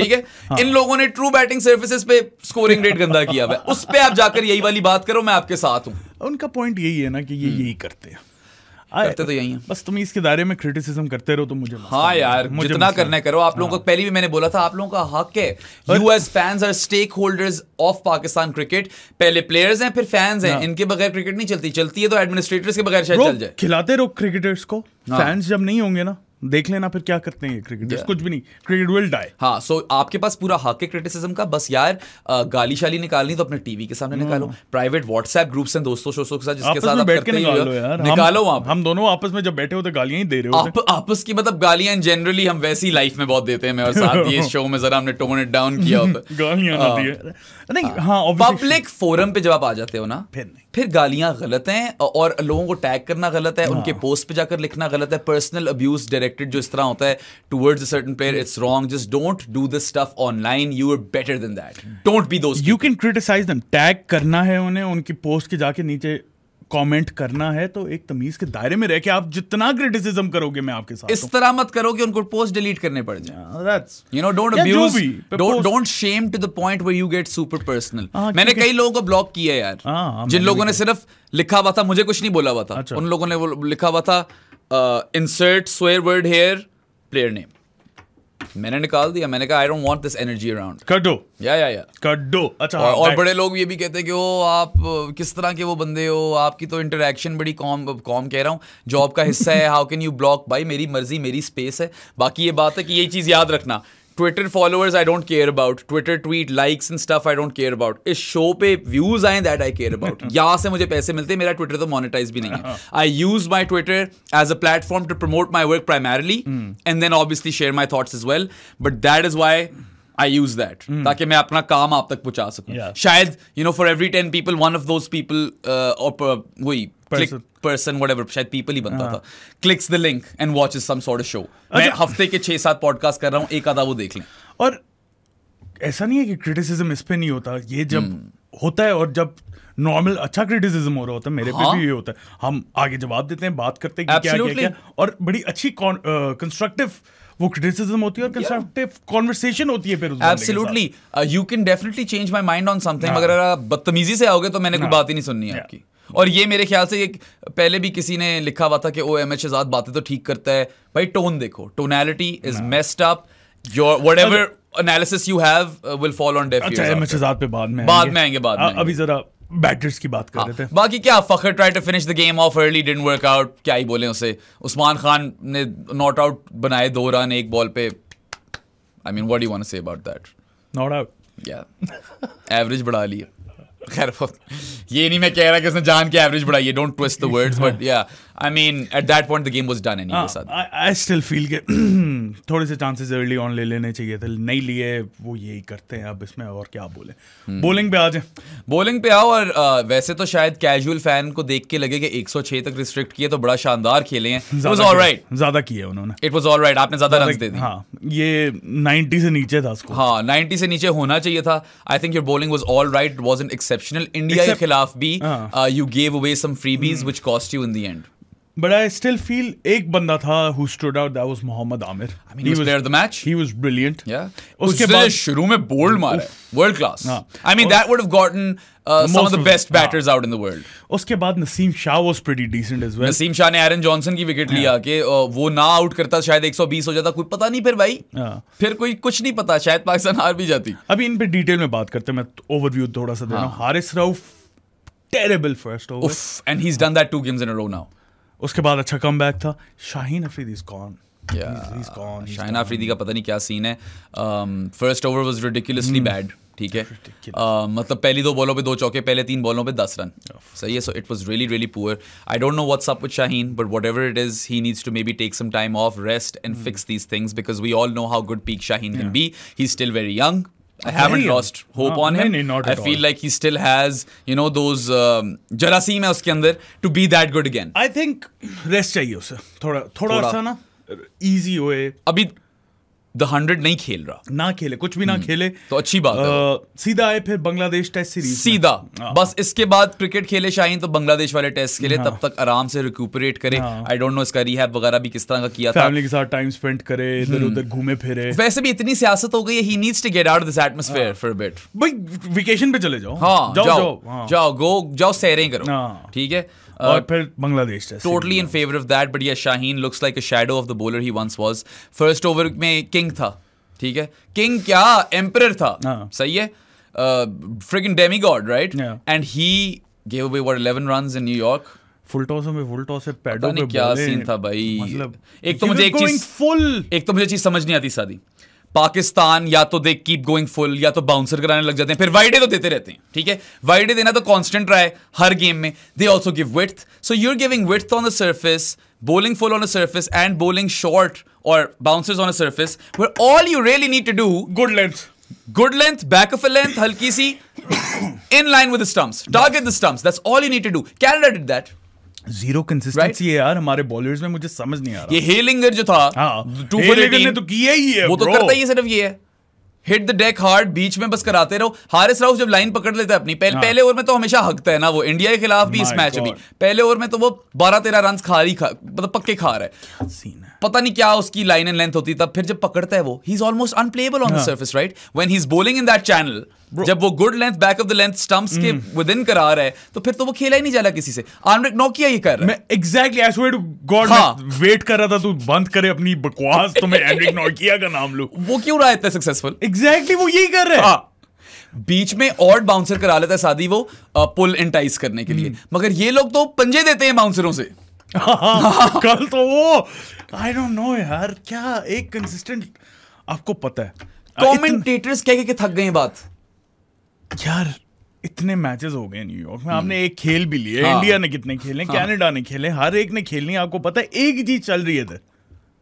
ठीक है हाँ। इन लोगों ने ट्रू बैटिंग सर्विसेज पे स्कोरिंग रेट गंदा किया हुआ है उस पे आप जाकर यही वाली बात करो मैं आपके साथ हूं उनका पॉइंट यही है ना कि ये हम्म। यही करते हैं करते तो यही है बस तुम इसके दायरे में क्रिटिसिज्म करते रहो तो मुझे हाँ यार मुझे जितना करने करो आप लोगों को हाँ। पहले भी मैंने बोला था आप लोगों का हक है as fans are stakeholders of Pakistan cricket पहले प्लेयर्स हैं फिर फैंस हैं हाँ। इनके बगैर क्रिकेट नहीं चलती चलती है तो एडमिनिस्ट्रेटर्स के बगैर शायद चल जाए खिलाते रहो क्रिकेटर्स को फैंस हाँ। जब नहीं होंगे ना देख लेना फिर क्या करते हैं क्रिकेट yeah. कुछ भी नहीं क्रिकेट विल डाई हाँ सो so, आपके पास पूरा हक है क्रिटिसिज्म का बस यार गाली शाली निकालनी तो अपने टीवी के सामने निकालो प्राइवेट व्हाट्सएप ग्रुप्स हैं दोस्तों शोशों के साथ जिसके साथ बैठ के निकालो यार निकालो हम, हम दोनों आपस में जब बैठे हो तो गालियां ही दे रहे हो आप, आपस की मतलब गालियां जनरली हम वैसी लाइफ में बहुत देते हैं मैं और साथ ये शो में जरा हमने टोन इट डाउन किया गालियां हाँ पब्लिक फोरम हाँ, पे जब आप आ जाते हो ना फिर फिर गालियां गलत हैं और लोगों को टैग करना गलत है हाँ। उनके पोस्ट पे जाकर लिखना गलत है पर्सनल अब्यूज डायरेक्ट डायरेक्टेड जो इस तरह होता है towards a certain player it's wrong just don't do this stuff online you are better than that don't be those you can criticize them tag करना है उन्हें उनकी पोस्ट के जाके नीचे कमेंट करना है तो एक तमीज के दायरे में रह के आप जितना क्रिटिसिज्म करोगे मैं आपके साथ इस तो। तरह मत करो कि उनको पोस्ट डिलीट करने पड़ जाए you know don't abuse don't don't shame to the point where you get super personal मैंने कई लोगों को ब्लॉक किया यार आ, हाँ, आ, हाँ, जिन लोगों ने सिर्फ लिखा हुआ था मुझे कुछ नहीं बोला हुआ था अच्छा। उन लोगों ने लिखा हुआ था insert swear word here player name मैंने निकाल दिया मैंने कहा I don't want this energy around cut दो या या या कट दो अच्छा और, हाँ, और बड़े लोग ये भी कहते हैं कि ओ आप किस तरह के वो बंदे हो आपकी तो इंटरेक्शन बड़ी कॉम कॉम कह रहा हूँ जॉब का हिस्सा है हाउ कैन यू ब्लॉक भाई मेरी मर्जी मेरी स्पेस है बाकी ये बात है कि यही चीज़ याद रखना Twitter followers I don't care about Twitter tweet likes and stuff I don't care about इस शो पे व्यूज आए दैट आई केयर अबाउट यहाँ से मुझे पैसे मिलते हैं मेरा ट्विटर तो मोनिटाइज भी नहीं है I use my Twitter as a platform to promote my work primarily and then obviously share my thoughts is well but that is why I use that ताकि मैं अपना काम आप तक पहुंचा सकूं yeah. शायद you know for every ten people one of those people वही पर्सन वट एवर शायद पीपल ही बनता हाँ। था clicks the link and watch is some sort of show मैं अच्छा। हफ्ते के छः सात पॉडकास्ट कर रहा हूँ एक आधा वो देख लें और ऐसा नहीं है कि क्रिटिसिज्म इस पे नहीं होता ये जब hmm. होता है और जब नॉर्मल अच्छा क्रिटिसिज्म हो रहा होता है मेरे हाँ? पे भी हाँ। ये होता है हम आगे जवाब देते हैं बात करते हैं कि क्या, क्या क्या और बड़ी अच्छी कंस्ट्रक्टिव वो क्रिटिसिज्म होती है और कंस्ट्रक्टिव कॉन्वर्सेशन होती है फिर absolutely you can definitely change my mind on something अगर आप बदतमीजी से आओगे तो मैंने कोई हाँ। बात ही नहीं सुननी है आपकी yeah. और ये मेरे ख्याल से एक पहले भी किसी ने लिखा हुआ था कि ओ एम एच आजाद बातें तो ठीक करता है भाई टोन देखो tonality is messed up your whatever analysis you have will fall on deaf अच्छा एम एच आजाद पे बाद में बाद में आएंगे बाद में अभी जरा बैटर्स की बात कर हाँ, लेते हैं बाकी क्या Fakhar try to finish the game off early didn't work out क्या ही बोले उसे उस्मान खान ने नॉट आउट बनाए दो रन एक बॉल पे I mean what do want to say about that not out या एवरेज बढ़ा लिया खैर ये नहीं मैं कह रहा कि उसने जान के एवरेज बढ़ाई don't twist the words but या I mean at that point the game was done anyway sir I still feel के थोड़े से चांसेस अर्ली ऑन ले लेने चाहिए थे नहीं लिए वो यही करते हैं अब इसमें और क्या बोले hmm. बॉलिंग पे आ जाए बॉलिंग पे आओ और वैसे तो शायद कैजुअल फैन को देख के लगे कि 106 तक रिस्ट्रिक्ट किए तो बड़ा शानदार खेले हैं इट वाज ऑलराइट ज्यादा किए उन्होंने इट वाज ऑलराइट आपने ज्यादा रन दे दिए हां ये 90 से नीचे था स्कोर हां 90 से नीचे होना चाहिए था I think your bowling was alright wasn't except exceptional. India Except, ke bhi, uh, you gave away some freebies mm. which cost you in the end. But I still feel एक बंदा था who stood out that was Mohammad Amir. I mean, he, he was player of the match. He was brilliant. Yeah. उसके बाद शुरू में bold मारे. World class. हाँ. I mean, that would have gotten uh, some of the best batters out in the world. उसके बाद Nasim Shah was pretty decent as well. Nasim Shah ने Aaron Johnson की wicket विकेट लिया कि वो ना out करता शायद 120 हो जाता कोई पता नहीं फिर भाई. फिर कोई कुछ नहीं पता शायद पाकिस्तान हार भी जाती. अभी इन पे detail में बात करते हैं मैं overview थोड़ा सा दे रहा हूँ. Haris Rauf terrible first over. Oof, and he's done that two games in a row now. उसके बाद अच्छा कम बैक था शाहीन अफरीदी इज गॉन शाहिन का पता नहीं क्या सीन है first over was ridiculously bad ठीक है uh, मतलब पहली दो बॉलों पे दो चौके पहले तीन बॉलों पे दस रन oh, सही है so it was really really poor I don't know what's up with Shaheen but whatever it is he needs to maybe take some time off rest and fix these things because we all know how good peak Shaheen can be he still very young I haven't lost hope uh, no, on him. I feel all. like he still has, you know, those um, जरासीम है to be that good again. I think rest चाहिए उसे थोड़ा थोड़ा सा easy way. अभी the hundred नहीं खेल रहा ना खेले कुछ भी ना हम्म, खेले तो अच्छी बात आ, है सीधा आए फिर बांग्लादेश टेस्ट सीरीज सीधा हाँ। बस इसके बाद क्रिकेट खेले शाहीन तो बांग्लादेश वाले टेस्ट खेले हाँ। तब तक आराम से रिक्यूपरेट करे आई डोंट नो इसका रिहैब वगैरह भी किस तरह का किया फैमिली के साथ टाइम स्पेंड करे इधर उधर घूमे फिरे वैसे भी इतनी सियासत हो गई he needs to get out this atmosphere for bit भाई वेकेशन पे चले जाओ हां जाओ जाओ जाओ गो हाँ। जाओ सैरें करो ठीक है और फिर Bangladesh totally in favour of that but ये Shaheen looks like a shadow of the bowler he once was first over में किंग था ठीक है किंग क्या एम्पर था हाँ। सही है friggin demigod right and he gave away what eleven run in New York full toss में फुल टॉस पैडो में क्या सीन था भाई मतलब एक तो मुझे एक चीज फुल एक तो मुझे चीज समझ नहीं आती सादी पाकिस्तान या तो दे कीप गोइंग फुल या तो बाउंसर कराने लग जाते हैं फिर वाइडे तो देते रहते हैं ठीक है वाइडे देना तो कॉन्स्टेंट रहा है हर गेम में they also give width so you are giving width on the surface bowling full on the surface and bowling short और bouncers on a surface where all you really need to do good length good length back of a length हल्की सी in line with the stumps target the stumps that's all you need to do Canada did that zero consistency है यार हमारे bowlers में मुझे समझ नहीं आ रहा ये हेलिंगर जो था हाँ, टू फॉर ने तो किया ही है वो तो करता ही है सिर्फ ये है हिट द डेक हार्ड बीच में बस कराते रहो हारिस राउफ जब लाइन पकड़ लेता है अपनी पहले हाँ। पहले ओवर में तो हमेशा हकता है ना वो इंडिया के खिलाफ भी इस मैच में पहले ओवर में तो वो बारह तेरह रन खा रही खा मतलब पक्के खा रहा है पता नहीं क्या उसकी लाइन एंड लेंथ होती तब फिर जब पकड़ता है वो he is almost unplayable on the surface right when he is bowling in that channel जब वो good length back of the length stumps के विद इन करा रहा है तो फिर तो वो खेला ही नहीं जाला किसी से आर्मरेक नोकिया ही कर रहा है मैं exactly I swear to God wait कर रहा था तू बंद करे अपनी बकवास तो मैं एनरिक नोकिया का नाम लूं वो क्यों रहा इतना सक्सेसफुल एग्जैक्टली वो यही कर रहा है हाँ बीच में और बाउंसर करा लेता है शादी वो पुल एंटाइज करने के लिए hmm. मगर ये लोग तो पंजे देते हैं बाउंसरों से हाँ, कल तो वो आई डोंट नो यार क्या एक कंसिस्टेंट आपको पता है कमेंटेटर्स कह के थक गए बात यार इतने मैचेस हो गए न्यूयॉर्क में हम्म। आपने एक खेल भी लिए हाँ। इंडिया ने कितने खेले हाँ। कनाडा ने खेले हर एक ने खेलनी आपको पता है एक चीज चल रही है इधर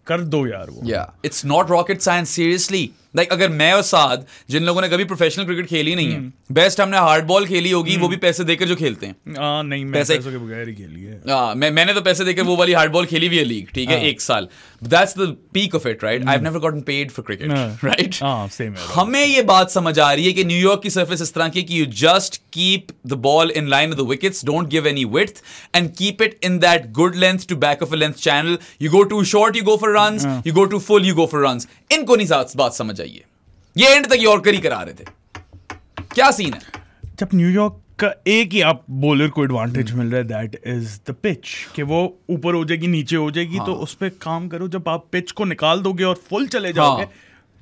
कर दो यार वो it's not rocket science seriously like अगर मैं और साथ जिन लोगों ने कभी प्रोफेशनल क्रिकेट खेली नहीं है बेस्ट हम्म। हमने हार्ड बॉल खेली होगी वो हम्म। भी पैसे देकर जो खेलते हैं आ, नहीं मैं पैसे, के बगैर ही खेली है आ, हाँ, मैं मैंने तो पैसे देकर वो वाली हार्ड बॉल खेली हुई है लीग ठीक है हाँ। एक साल that's the peak of it right I never gotten paid for cricket right हमें ये बात समझ आ रही है कि न्यूयॉर्क की सर्फेस इस तरह की you just keep the ball in line of the wickets don't give any width and keep it in that good length to back of a length channel you go too short you go for run you go too full you go for run इनको नहीं बात समझ चाहिए ये and तक yorker ही करा रहे थे क्या सीन है जब न्यूयॉर्क का एक ही आप बॉलर को एडवांटेज हम्म। मिल रहा है दैट इज द पिच कि वो ऊपर हो जाएगी नीचे हो जाएगी तो हाँ. तो उस पर काम करो जब आप पिच को निकाल दोगे और फुल चले जाओगे हाँ.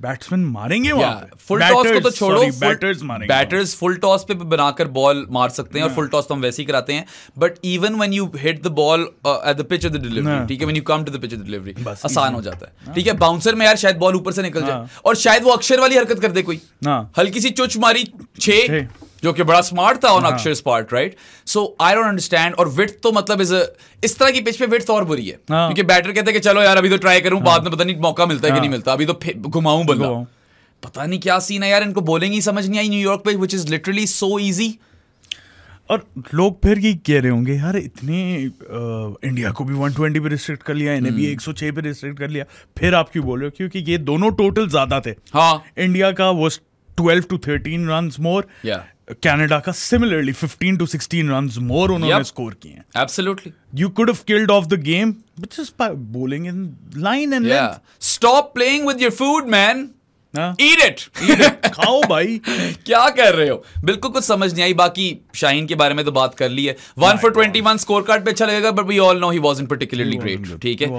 बैट्समैन मारेंगे फुल टॉस को तो छोड़ो बैटर्स मारेंगे बैटर्स फुल टॉस पे बनाकर बॉल मार सकते हैं और फुल टॉस तो हम वैसे ही कराते हैं but even when you hit the ball at the pitch of the delivery ठीक है when you come to the pitch of the delivery आसान हो जाता है ठीक है बाउंसर में यार शायद बॉल ऊपर से निकल जाए हाँ। और शायद वो अक्षर वाली हरकत कर दे कोई हाँ। हल्की सी चुच मारी छे जो कि बड़ा स्मार्ट था ऑन अक्षर स्पार्ट right so I don't understand और विथ तो मतलब इज इस तरह की पिच पे विथ और बुरी है हाँ। क्योंकि बैटर कहते हैं कि चलो यार अभी तो ट्राई करूं बाद हाँ। में पता नहीं मौका मिलता है कि हाँ। नहीं मिलता अभी तो घुमाऊं बल्ला पता नहीं क्या सीन है यार इनको बोलेंगे ही समझ नहीं आई न्यूयॉर्क पे which is literally so easy और लोग फिर ये कह रहे होंगे यार इतने आ, इंडिया को भी 120 पे रिस्ट्रिक्ट कर लिया इन्हें भी 106 हम्म। पे रिस्ट्रिक्ट कर लिया फिर आप क्यों बोल रहे हो क्योंकि ये दोनों टोटल ज्यादा थे हाँ इंडिया का वो 12 टू 13 रन मोर कनाडा का सिमिलरली 15 टू 16 रन मोर उन्होंने स्कोर किए हैं absolutely you could have killed off the game but just by bowling in line and stop playing with your food man eat हाँ। It खाओ भाई क्या कर रहे हो बिल्कुल कुछ समझ नहीं आई बाकी शाहीन के बारे में तो बात कर ली है one for twenty one score card पे अच्छा लगेगा but we all know he was in particularly great ठीक है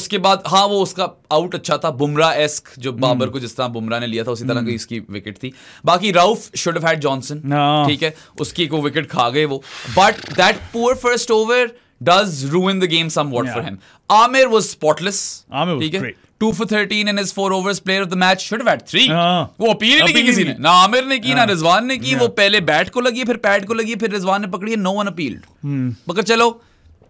उसके बाद हाँ वो उसका आउट अच्छा था बुमरा एस्क जो hmm. बाबर को जिस तरह बुमरा ने लिया था उसी तरह की hmm. इसकी विकेट थी बाकी राउफ शुड हैड जॉनसन ठीक है उसकी एक विकेट खा गए वो but that poor first over does ruin the game somewhat for him Amir was spotless ठीक है two for thirteen and is four overs player of the match should bat three वो appeal नहीं की किसी ने ना आमिर ने की ना हाँ। रिजवान ने की हाँ। वो पहले बैट को लगी फिर पैड को लगी फिर रिजवान ने पकड़ी नो वन अपील मगर चलो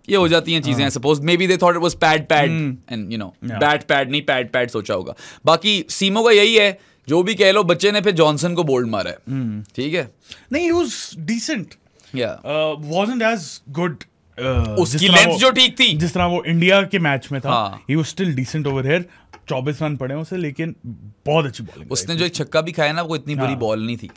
ये हो जाती हैं चीजें suppose maybe they thought it was pad pad and you know bat pad नहीं पैड पैड सोचा होगा बाकी सीमो का यही है जो भी कह लो बच्चे ने फिर जॉनसन को बोल्ड मारा है हम्म। ठीक है नहीं ही वाज डिसेंट या वाजंट एज गुड Uh, उसकी लेंथ जो ठीक थी जिस तरह वो इंडिया के मैच में था he was still decent over here 24 run पड़े उसे लेकिन बहुत अच्छी बॉलिंग उसने जो एक छक्का भी खाया ना वो इतनी बुरी बॉल हाँ। नहीं थी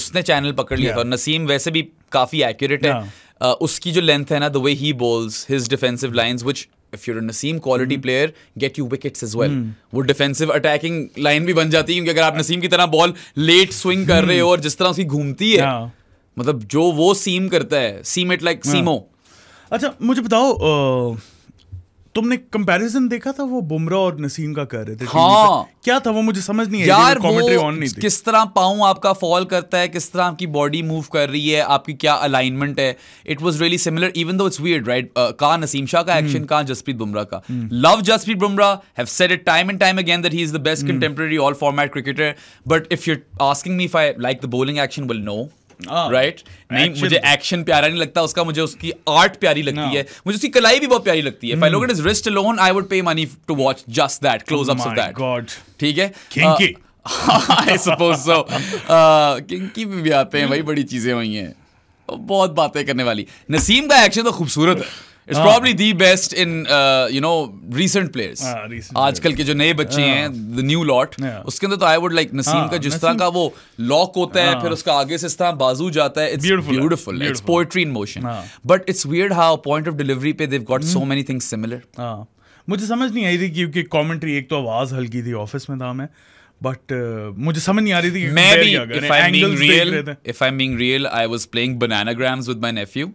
उसने चैनल पकड़ लिया था और नसीम वैसे भी काफी एक्यूरेट है uh, उसकी जो लेंथ है ना the way he bowls his defensive lines which if you Naseem quality player get you wickets as well वो डिफेंसिव अटैकिंग लाइन भी बन जाती है क्योंकि अगर आप नसीम की तरह बॉल लेट स्विंग कर रहे हो mm। और जिस तरह उसकी घूमती है मतलब जो वो सीम करता है सीम इट लाइक सीमो अच्छा मुझे बताओ तुमने कंपैरिजन देखा था वो बुमरा और नसीम का कर रहे थे हाँ क्या था वो मुझे समझ नहीं यार कमेंट्री ऑन नहीं थी किस तरह पाऊँ आपका फॉल करता है किस तरह आपकी बॉडी मूव कर रही है आपकी क्या अलाइनमेंट है it was really similar even though it's weird right कहा नसीम शाह का एक्शन हम्म। कहा जसप्रीत बुमराह का लव हम्म। Jasprit Bumrah have said it time and time again that he is the best contemporary all format cricketer but if you asking me if I like the bowling action will know right हाँ। नहीं मुझे action प्यारा नहीं लगता उसका मुझे उसकी art प्यारी लगती है मुझे उसकी कलाई भी बहुत प्यारी लगती है wrist alone I would pay money to watch just that close ups of ठीक है आई सपोज सो किंकी भी आते हैं भाई बड़ी चीजें हुई हैं बहुत बातें करने वाली नसीम का एक्शन तो खूबसूरत है it's probably the best in you know recent players आजकल के जो नए बच्चे yeah. हैं द न्यू लॉट उसके अंदर तो आई वुड लाइक नसीम का जिस तरह का वो लॉक होता है फिर उसका आगे से इस तरह बाजू जाता है it's beautiful it's poetry in motion but it's weird how point of delivery पे they've got so many things similar मुझे समझ नहीं आई थी क्योंकि कमेंट्री एक तो आवाज हल्की थी ऑफिस में था मैं बट uh, मुझे समझ नहीं आ रही थी मैं भी if I am being real if I am being real I was playing Bananagrams with my nephew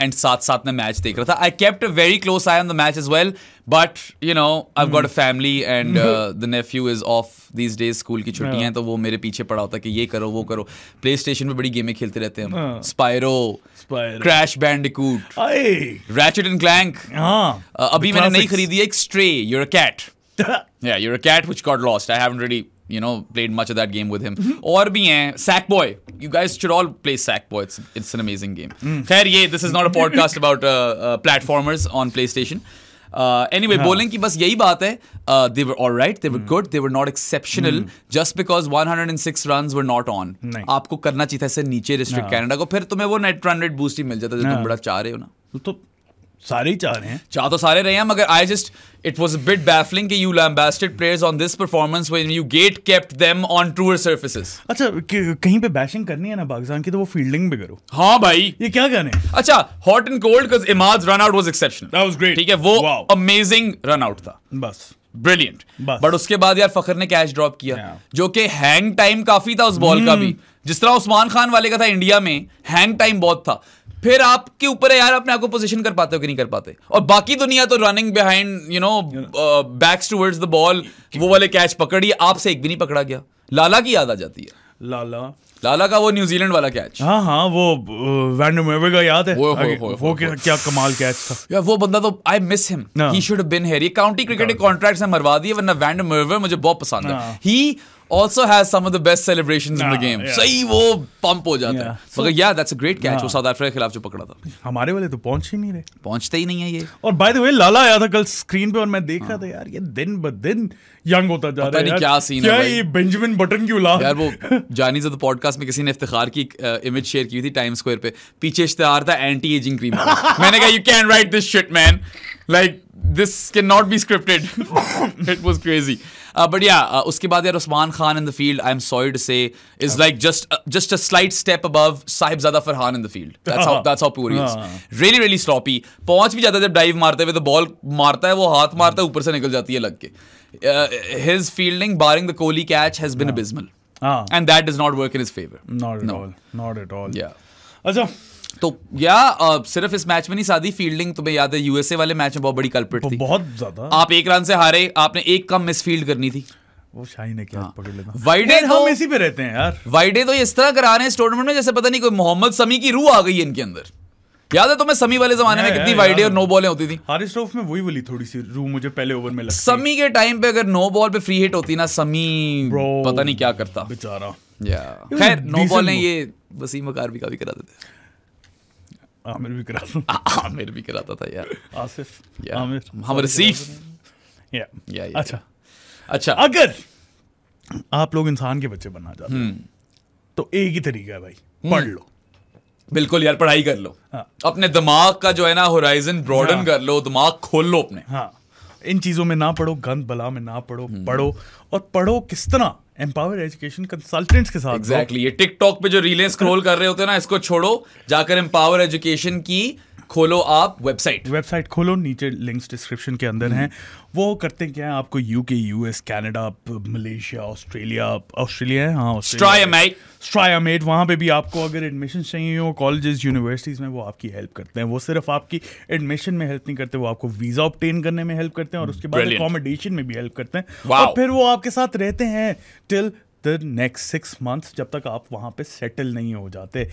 and साथ साथ में मैच देख रहा था I kept very close eye on the match is well but you know I got a family and the nephew is off these days school की छुट्टियां yeah. तो वो मेरे पीछे पड़ा होता कि ये करो वो करो प्ले स्टेशन पर बड़ी गेमें खेलते रहते हैं हम Spyro Crash Bandicoot Ratchet and Clank अभी मैंने नहीं खरीदी एक stray you're a cat yeah you're a cat which got lost i haven't really you know, played much of that game with him. और भी हैं Sackboy. You guys should all play Sackboy. It's it's an amazing game. खैर ये this is not a podcast about uh, uh, platformers on PlayStation. Anyway bowling की बस यही बात है they were all right they were good they were not exceptional just because 106 run were not on आपको करना चाहिए था नीचे रिस्ट्रिक्ट कैनेडा को फिर तुम्हें वो नेट रन रेट बूस्ट ही मिल जाता जो तुम बड़ा चाह रहे हो ना तो सारे ही चाह रहे हैं चाह तो सारे रहे हैं मगर I just it was bit baffling you lambasted players on this performance when you get kept them on truer surfaces अच्छा कहीं पे बैशिंग करनी है ना पाकिस्तान की तो वो फील्डिंग भी करो हाँ भाई ये क्या कहने अच्छा hot and cold because Imad run out was exception great ठीक है वो अमेजिंग रन आउट था बस ब्रिलियंट बट उसके बाद यार फखर ने कैच ड्रॉप किया yeah. जो कि हैंग टाइम काफी था उस बॉल hmm. का भी हम्म। जिस तरह उस्मान खान वाले का था इंडिया में हैंग टाइम बहुत था फिर आपके ऊपर है यार अपने आप को पोजीशन कर पाते हो कि नहीं कर पाते और बाकी दुनिया तो running behind you know backs towards the ball वो वाले कैच पकड़ी आपसे एक भी नहीं पकड़ा गया लाला की याद आ जाती है लाला लाला का वो न्यूजीलैंड वाला कैच हाँ हाँ वो वैंडर uh, का याद है वो, हो, हो, हो, वो क्या, क्या कमाल कैच था या वो बंदा तो I miss him he should been been here ये काउंटी क्रिकेट के कॉन्ट्रैक्ट से मरवा दिए वरना वैंडर मुझे बहुत पसंद है ही हाँ। also has some of the best celebrations in the ah, game. Yeah. सही वो पंप हो जाता है. मगर yeah, that's a great catch वो साउथ अफ्रीका के खिलाफ जो पकड़ा था. हमारे वाले तो पहुंच ही नहीं रहे. पहुंचते ही नहीं है ये. और by the way लाला आया था कल स्क्रीन पे और मैं देख रहा था हाँ। यार ये दिन ब दिन यंग होता जा रहा है. पता क्या सीन है क्या ये बेंजामिन बटन क्यों ला? यार वो जानी से तो पॉडकास्ट में किसी ने इफ्तिखार की इमेज शेयर की थी टाइम स्क्वायर पे. पीछे इश्तेहार था एंटी एजिंग क्रीम. मैंने कहा you can write this shit man. Like this cannot be scripted. it was crazy. But या उसके बाद यार Usman Khan in the field I am sorry to say is like just just a slight step above Sahibzada Farhan in the field that's how that's how poor is really really sloppy पहुंच भी जाता है जब dive मारते हुए तो बॉल मारता है वो हाथ मारता है ऊपर से निकल जाती है लग के his fielding barring the Kohli catch has been abysmal and that does not work in his favour not at all not at all या अच्छा तो या आ, सिर्फ इस मैच में नहीं सादी फील्डिंग तुम्हें याद है यूएसए वाले मैच में बहुत बड़ी कल्प्रिट थी बहुत ज्यादा आप एक रन से हारे आपने एक कम मिस फील्ड करनी थी वो शाही ने क्या हाँ। पकड़ लेना वाइडे तो हम इसी पे रहते हैं यार वाइडे तो इस तरह करा रहे हैं टूर्नामेंट में जैसे पता नहीं कोई मोहम्मद समी की रूह आ गई है इनके अंदर याद है तुम्हें समी वाले जमाने में हाँ, कितनी वाइडे और नो बॉलें होती थी हारिस रऊफ में वही वाली थोड़ी सी रू मुझे पहले ओवर में लगती समी के टाइम पे अगर नो बॉल पे फ्री हिट होती ना समी पता नहीं क्या करता बेचारा खैर नो बॉल ने ये वसीम अकार भी का करा देते आमिर भी कराता था आमिर भी कराता था यार आसिफ या आमिर हम रसीफ या या अच्छा अच्छा अगर आप लोग इंसान के बच्चे बनना चाहते तो एक ही तरीका है भाई हम्म। पढ़ लो बिल्कुल यार पढ़ाई कर लो हाँ। अपने दिमाग का जो है ना होराइजन ब्रॉडन हाँ। कर लो दिमाग खोल लो अपने हाँ इन चीजों में ना पढ़ो गंद बला में ना पढ़ो हम्म। पढ़ो और पढ़ो किस तरह एम्पावर एजुकेशन कंसल्टेंट्स के साथ एग्जैक्टली exactly. ये टिकटॉक पे जो रीलें स्क्रॉल कर रहे होते हैं ना इसको छोड़ो जाकर एम्पावर एजुकेशन की खोलो आप वेबसाइट वेबसाइट खोलो नीचे लिंक्स डिस्क्रिप्शन के अंदर हम्म। हैं वो करते क्या है आपको UK US Canada Malaysia Australia Australia है हाँ स्ट्रायामेट स्ट्रायामेट वहाँ पे भी आपको अगर एडमिशन चाहिए हो कॉलेजेस यूनिवर्सिटीज़ में वो आपकी हेल्प करते हैं वो सिर्फ आपकी एडमिशन में हेल्प नहीं करते वो आपको वीज़ा ऑप्टेन करने में हेल्प करते हैं और उसके बाद अकोमोडेशन में भी हेल्प करते हैं और फिर वो आपके साथ रहते हैं till the next six months जब तक आप वहाँ पर सेटल नहीं हो जाते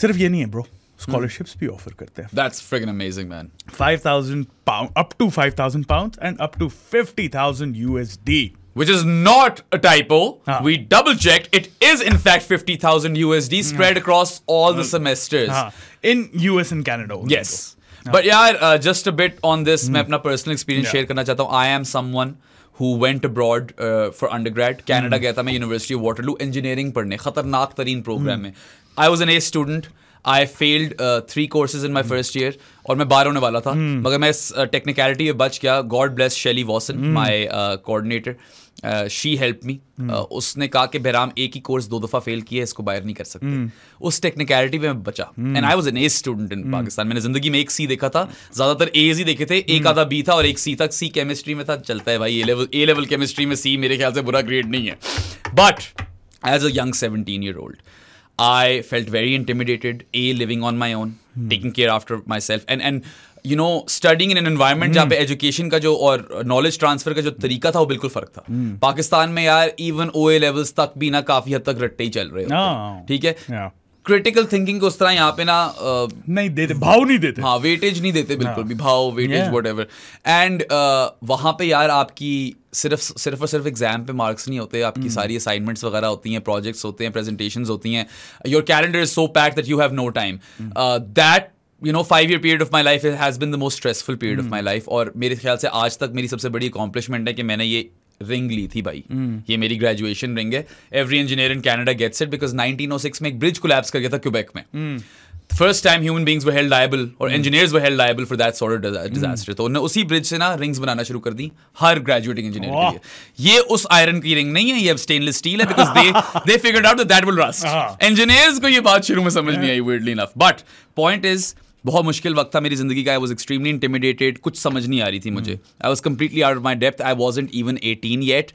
सिर्फ ये नहीं है ब्रो स्कॉलरशिप्स भी ऑफर करते हैं that's freaking amazing man 5000 pound up to 5000 pound and up to 50000 USD which is not a typo. Huh. We double checked. It is in fact 50,000 USD spread huh. across all the semesters huh. in US and Canada. Also. Yes. But yeah, uh, just a bit on this. Hmm. मैं अपना personal experience yeah. share करना चाहता हूँ. I am someone who went abroad uh, for undergrad. Canada hmm. गया था मैं University of Waterloo engineering पढ़ने. खतरनाक तरीन program hmm. में. I was an A student. I failed three courses in my first year और मैं बाहर होने वाला था hmm. मगर मैं इस टेक्निकलिटी uh, में बच गया God bless Shelly Watson my coordinator she help me उसने कहा कि बहराम एक ही कोर्स दो दफ़ा फेल किया इसको बाहर नहीं कर सकते hmm. उस टेक्निकलिटी में बचा and I was an A student in Pakistan मैंने जिंदगी में एक सी देखा था ज़्यादातर एज ही देखे थे एक आधा बी था और एक सी था सी केमिस्ट्री में था चलता है भाई A level A level chemistry में सी मेरे ख्याल से बुरा ग्रेड नहीं है but as a young seventeen year old I felt very intimidated. A living on my own, hmm. taking care after myself, and and you know studying in an environment जहाँ पे education का जो और knowledge transfer का जो तरीका था वो बिल्कुल फर्क था Hmm. Pakistan में यार even ओ ए लेवल्स तक भी ना काफी हद तक रट्टे ही चल रहे होते ठीक है क्रिटिकल थिंकिंग को उस तरह यहाँ पे ना आ, नहीं देते भाव नहीं देते हाँ वेटेज नहीं देते बिल्कुल भी भाव वेटेज वट एवर एंड वहां पे यार आपकी सिर्फ सिर्फ और सिर्फ एग्जाम पे मार्क्स नहीं होते आपकी mm. सारी असाइनमेंट्स वगैरह होती हैं प्रोजेक्ट्स होते हैं प्रेजेंटेशन होती हैं your calendar is so packed that you have no time that you know five year period of my life has been the most stressful period of my life और मेरे ख्याल से आज तक मेरी सबसे बड़ी अकॉम्प्लिशमेंट है कि मैंने ये रिंग ली थी भाई mm. ये मेरी ग्रेजुएशन रिंग है every engineer in Canada gets it because nineteen में एक ब्रिज कोलैप्स कर गया था क्यूबेक में mm. First time human beings beings were held liable or mm. engineers were held liable for that hmm. तो उन्होंने उसी ब्रिज से ना रिंग्स बनाना शुरू कर दी हर ग्रेजुएटिंग इंजीनियर के लिए ये उस आयरन की रिंग नहीं है ये अब स्टेनलेस स्टील है because they they figured out that will rust engineers को ये बात शुरू में समझ नहीं आई weirdly enough but point is बहुत मुश्किल वक्त था मेरी जिंदगी का आई वॉज एक्सट्रीमली इंटिमिडेटेड कुछ समझ नहीं आ रही थी मुझे I was completely out of my depth I was even eighteen yet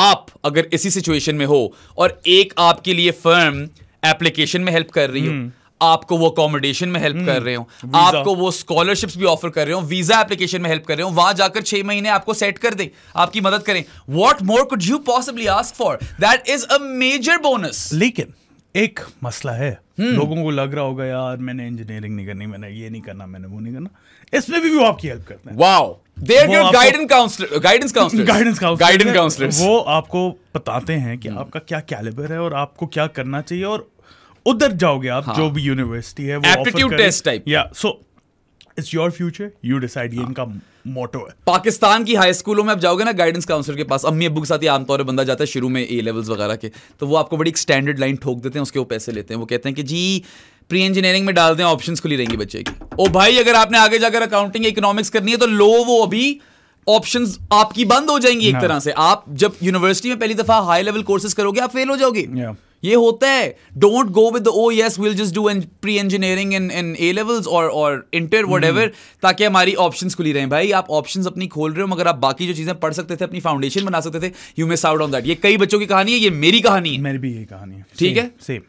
आप अगर इसी सिचुएशन में हो और एक आपके लिए फर्म एप्लीकेशन में हेल्प कर रही हो hmm. आपको वो अकोमोडेशन में हम्म, हेल्प कर रहे हो आपको वो स्कॉलरशिप्स भी ऑफर कर रहे हो वीजा एप्लीकेशन में हेल्प कर रहे हो वहां जाकर छह महीने आपको सेट कर दे आपकी मदद करें what more could you possibly ask for that is a major bonus लेकिन एक मसला है हम्म। लोगों को लग रहा होगा यार मैंने इंजीनियरिंग नहीं करनी मैंने ये नहीं करना मैंने वो नहीं करना इसमें भी वो आपकी हेल्प करते हैं वाओ वो आपको बताते हैं कि हम्म। आपका क्या कैलिबर है और आपको क्या करना चाहिए और उधर जाओगे आप हाँ. जो भी यूनिवर्सिटी है वो एप्टीट्यूड टेस्ट टाइप या so it's your future you decide ये हाँ। इनका मोटो है पाकिस्तान की हाई स्कूलों में आप जाओगे ना गाइडेंस काउंसिल के पास अम्मी अबू के साथ ही आमतौर पर बंदा जाता है शुरू में ए लेवल्स वगैरह के तो वो आपको बड़ी एक स्टैंडर्ड लाइन ठोक देते हैं उसके वो पैसे लेते हैं वो कहते हैं कि जी प्री इंजीनियरिंग में डाल दें ऑप्शन खुली रहेंगी बच्चे की ओ भाई अगर आपने आगे जाकर अकाउंटिंग इकोनॉमिक्स करनी है तो लो वो अभी ऑप्शंस आपकी बंद हो जाएंगी एक तरह से आप जब यूनिवर्सिटी में पहली दफा हाई लेवल कोर्सेज करोगे आप फेल हो जाओगे ये होता है don't go with O yes will just do pre engineering in in A levels और और इंटर वट एवर ताकि हमारी ऑप्शन खुली रहे भाई आप ऑप्शन अपनी खोल रहे हो मगर आप बाकी जो चीज़ें पढ़ सकते थे अपनी फाउंडेशन बना सकते थे you miss out on that ये कई बच्चों की कहानी है ये मेरी कहानी है मेरी भी ये कहानी है ठीक है same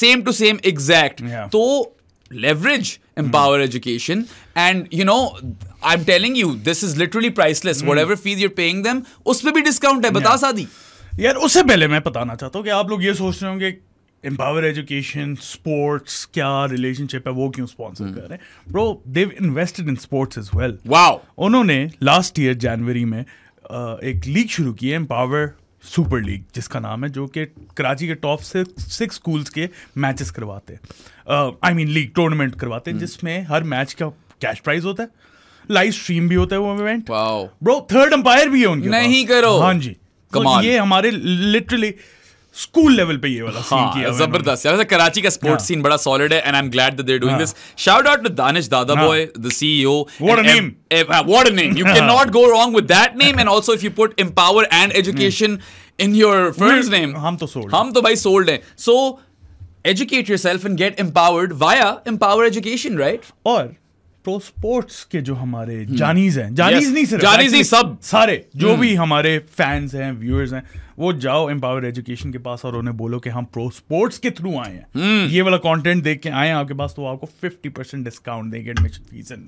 same to same exact तो leverage empower education and you know I am telling you this is literally priceless whatever fees you're paying them उस पर भी डिस्काउंट है बता सादी यार उससे पहले मैं बताना चाहता हूँ कि आप लोग ये सोच रहे होंगे एम्पावर एजुकेशन स्पोर्ट्स क्या रिलेशनशिप है वो क्यों स्पॉन्सर hmm. कर रहे हैं bro they've invested in sports is well wow उन्होंने लास्ट ईयर जनवरी में एक लीग शुरू की है एम्पावर सुपर लीग जिसका नाम है जो कि कराची के टॉप सिक्स स्कूल्स के मैचेस करवाते हैं आई मीन लीग टूर्नामेंट करवाते हैं hmm. जिसमें हर मैच का कैश प्राइज होता है लाइव स्ट्रीम भी होता है वो इवेंट ब्रो थर्ड अंपायर भी है उनके नहीं करो हाँ जी कमाल ये हमारे लिटरली स्कूल लेवल पे ये वाला हाँ, सीन किया जबरदस्त यार कराची का स्पोर्ट्स सीन हाँ। बड़ा सॉलिड है and I am glad that they are doing this shout out to Danish Dadabhoy the CEO what a name what a name you can not go wrong with that name and also if you put empower and education in your first name हम तो sold हम तो भाई sold हैं so educate yourself and get empowered via empower education right और pro sports के जो हमारे जानीज hmm. हैं जानीज नहीं सिर्फ जानीज नहीं सब सारे जो hmm. भी हमारे फैंस हैं व्यूअर्स हैं वो जाओ एम्पावर एजुकेशन के पास और उन्हें बोलो कि हम प्रो स्पोर्ट्स के थ्रू आए हैं हम्म। ये वाला कंटेंट देख के आए आपके पास तो आपको 50 परसेंट डिस्काउंट देंगे एडमिशन फीस एंड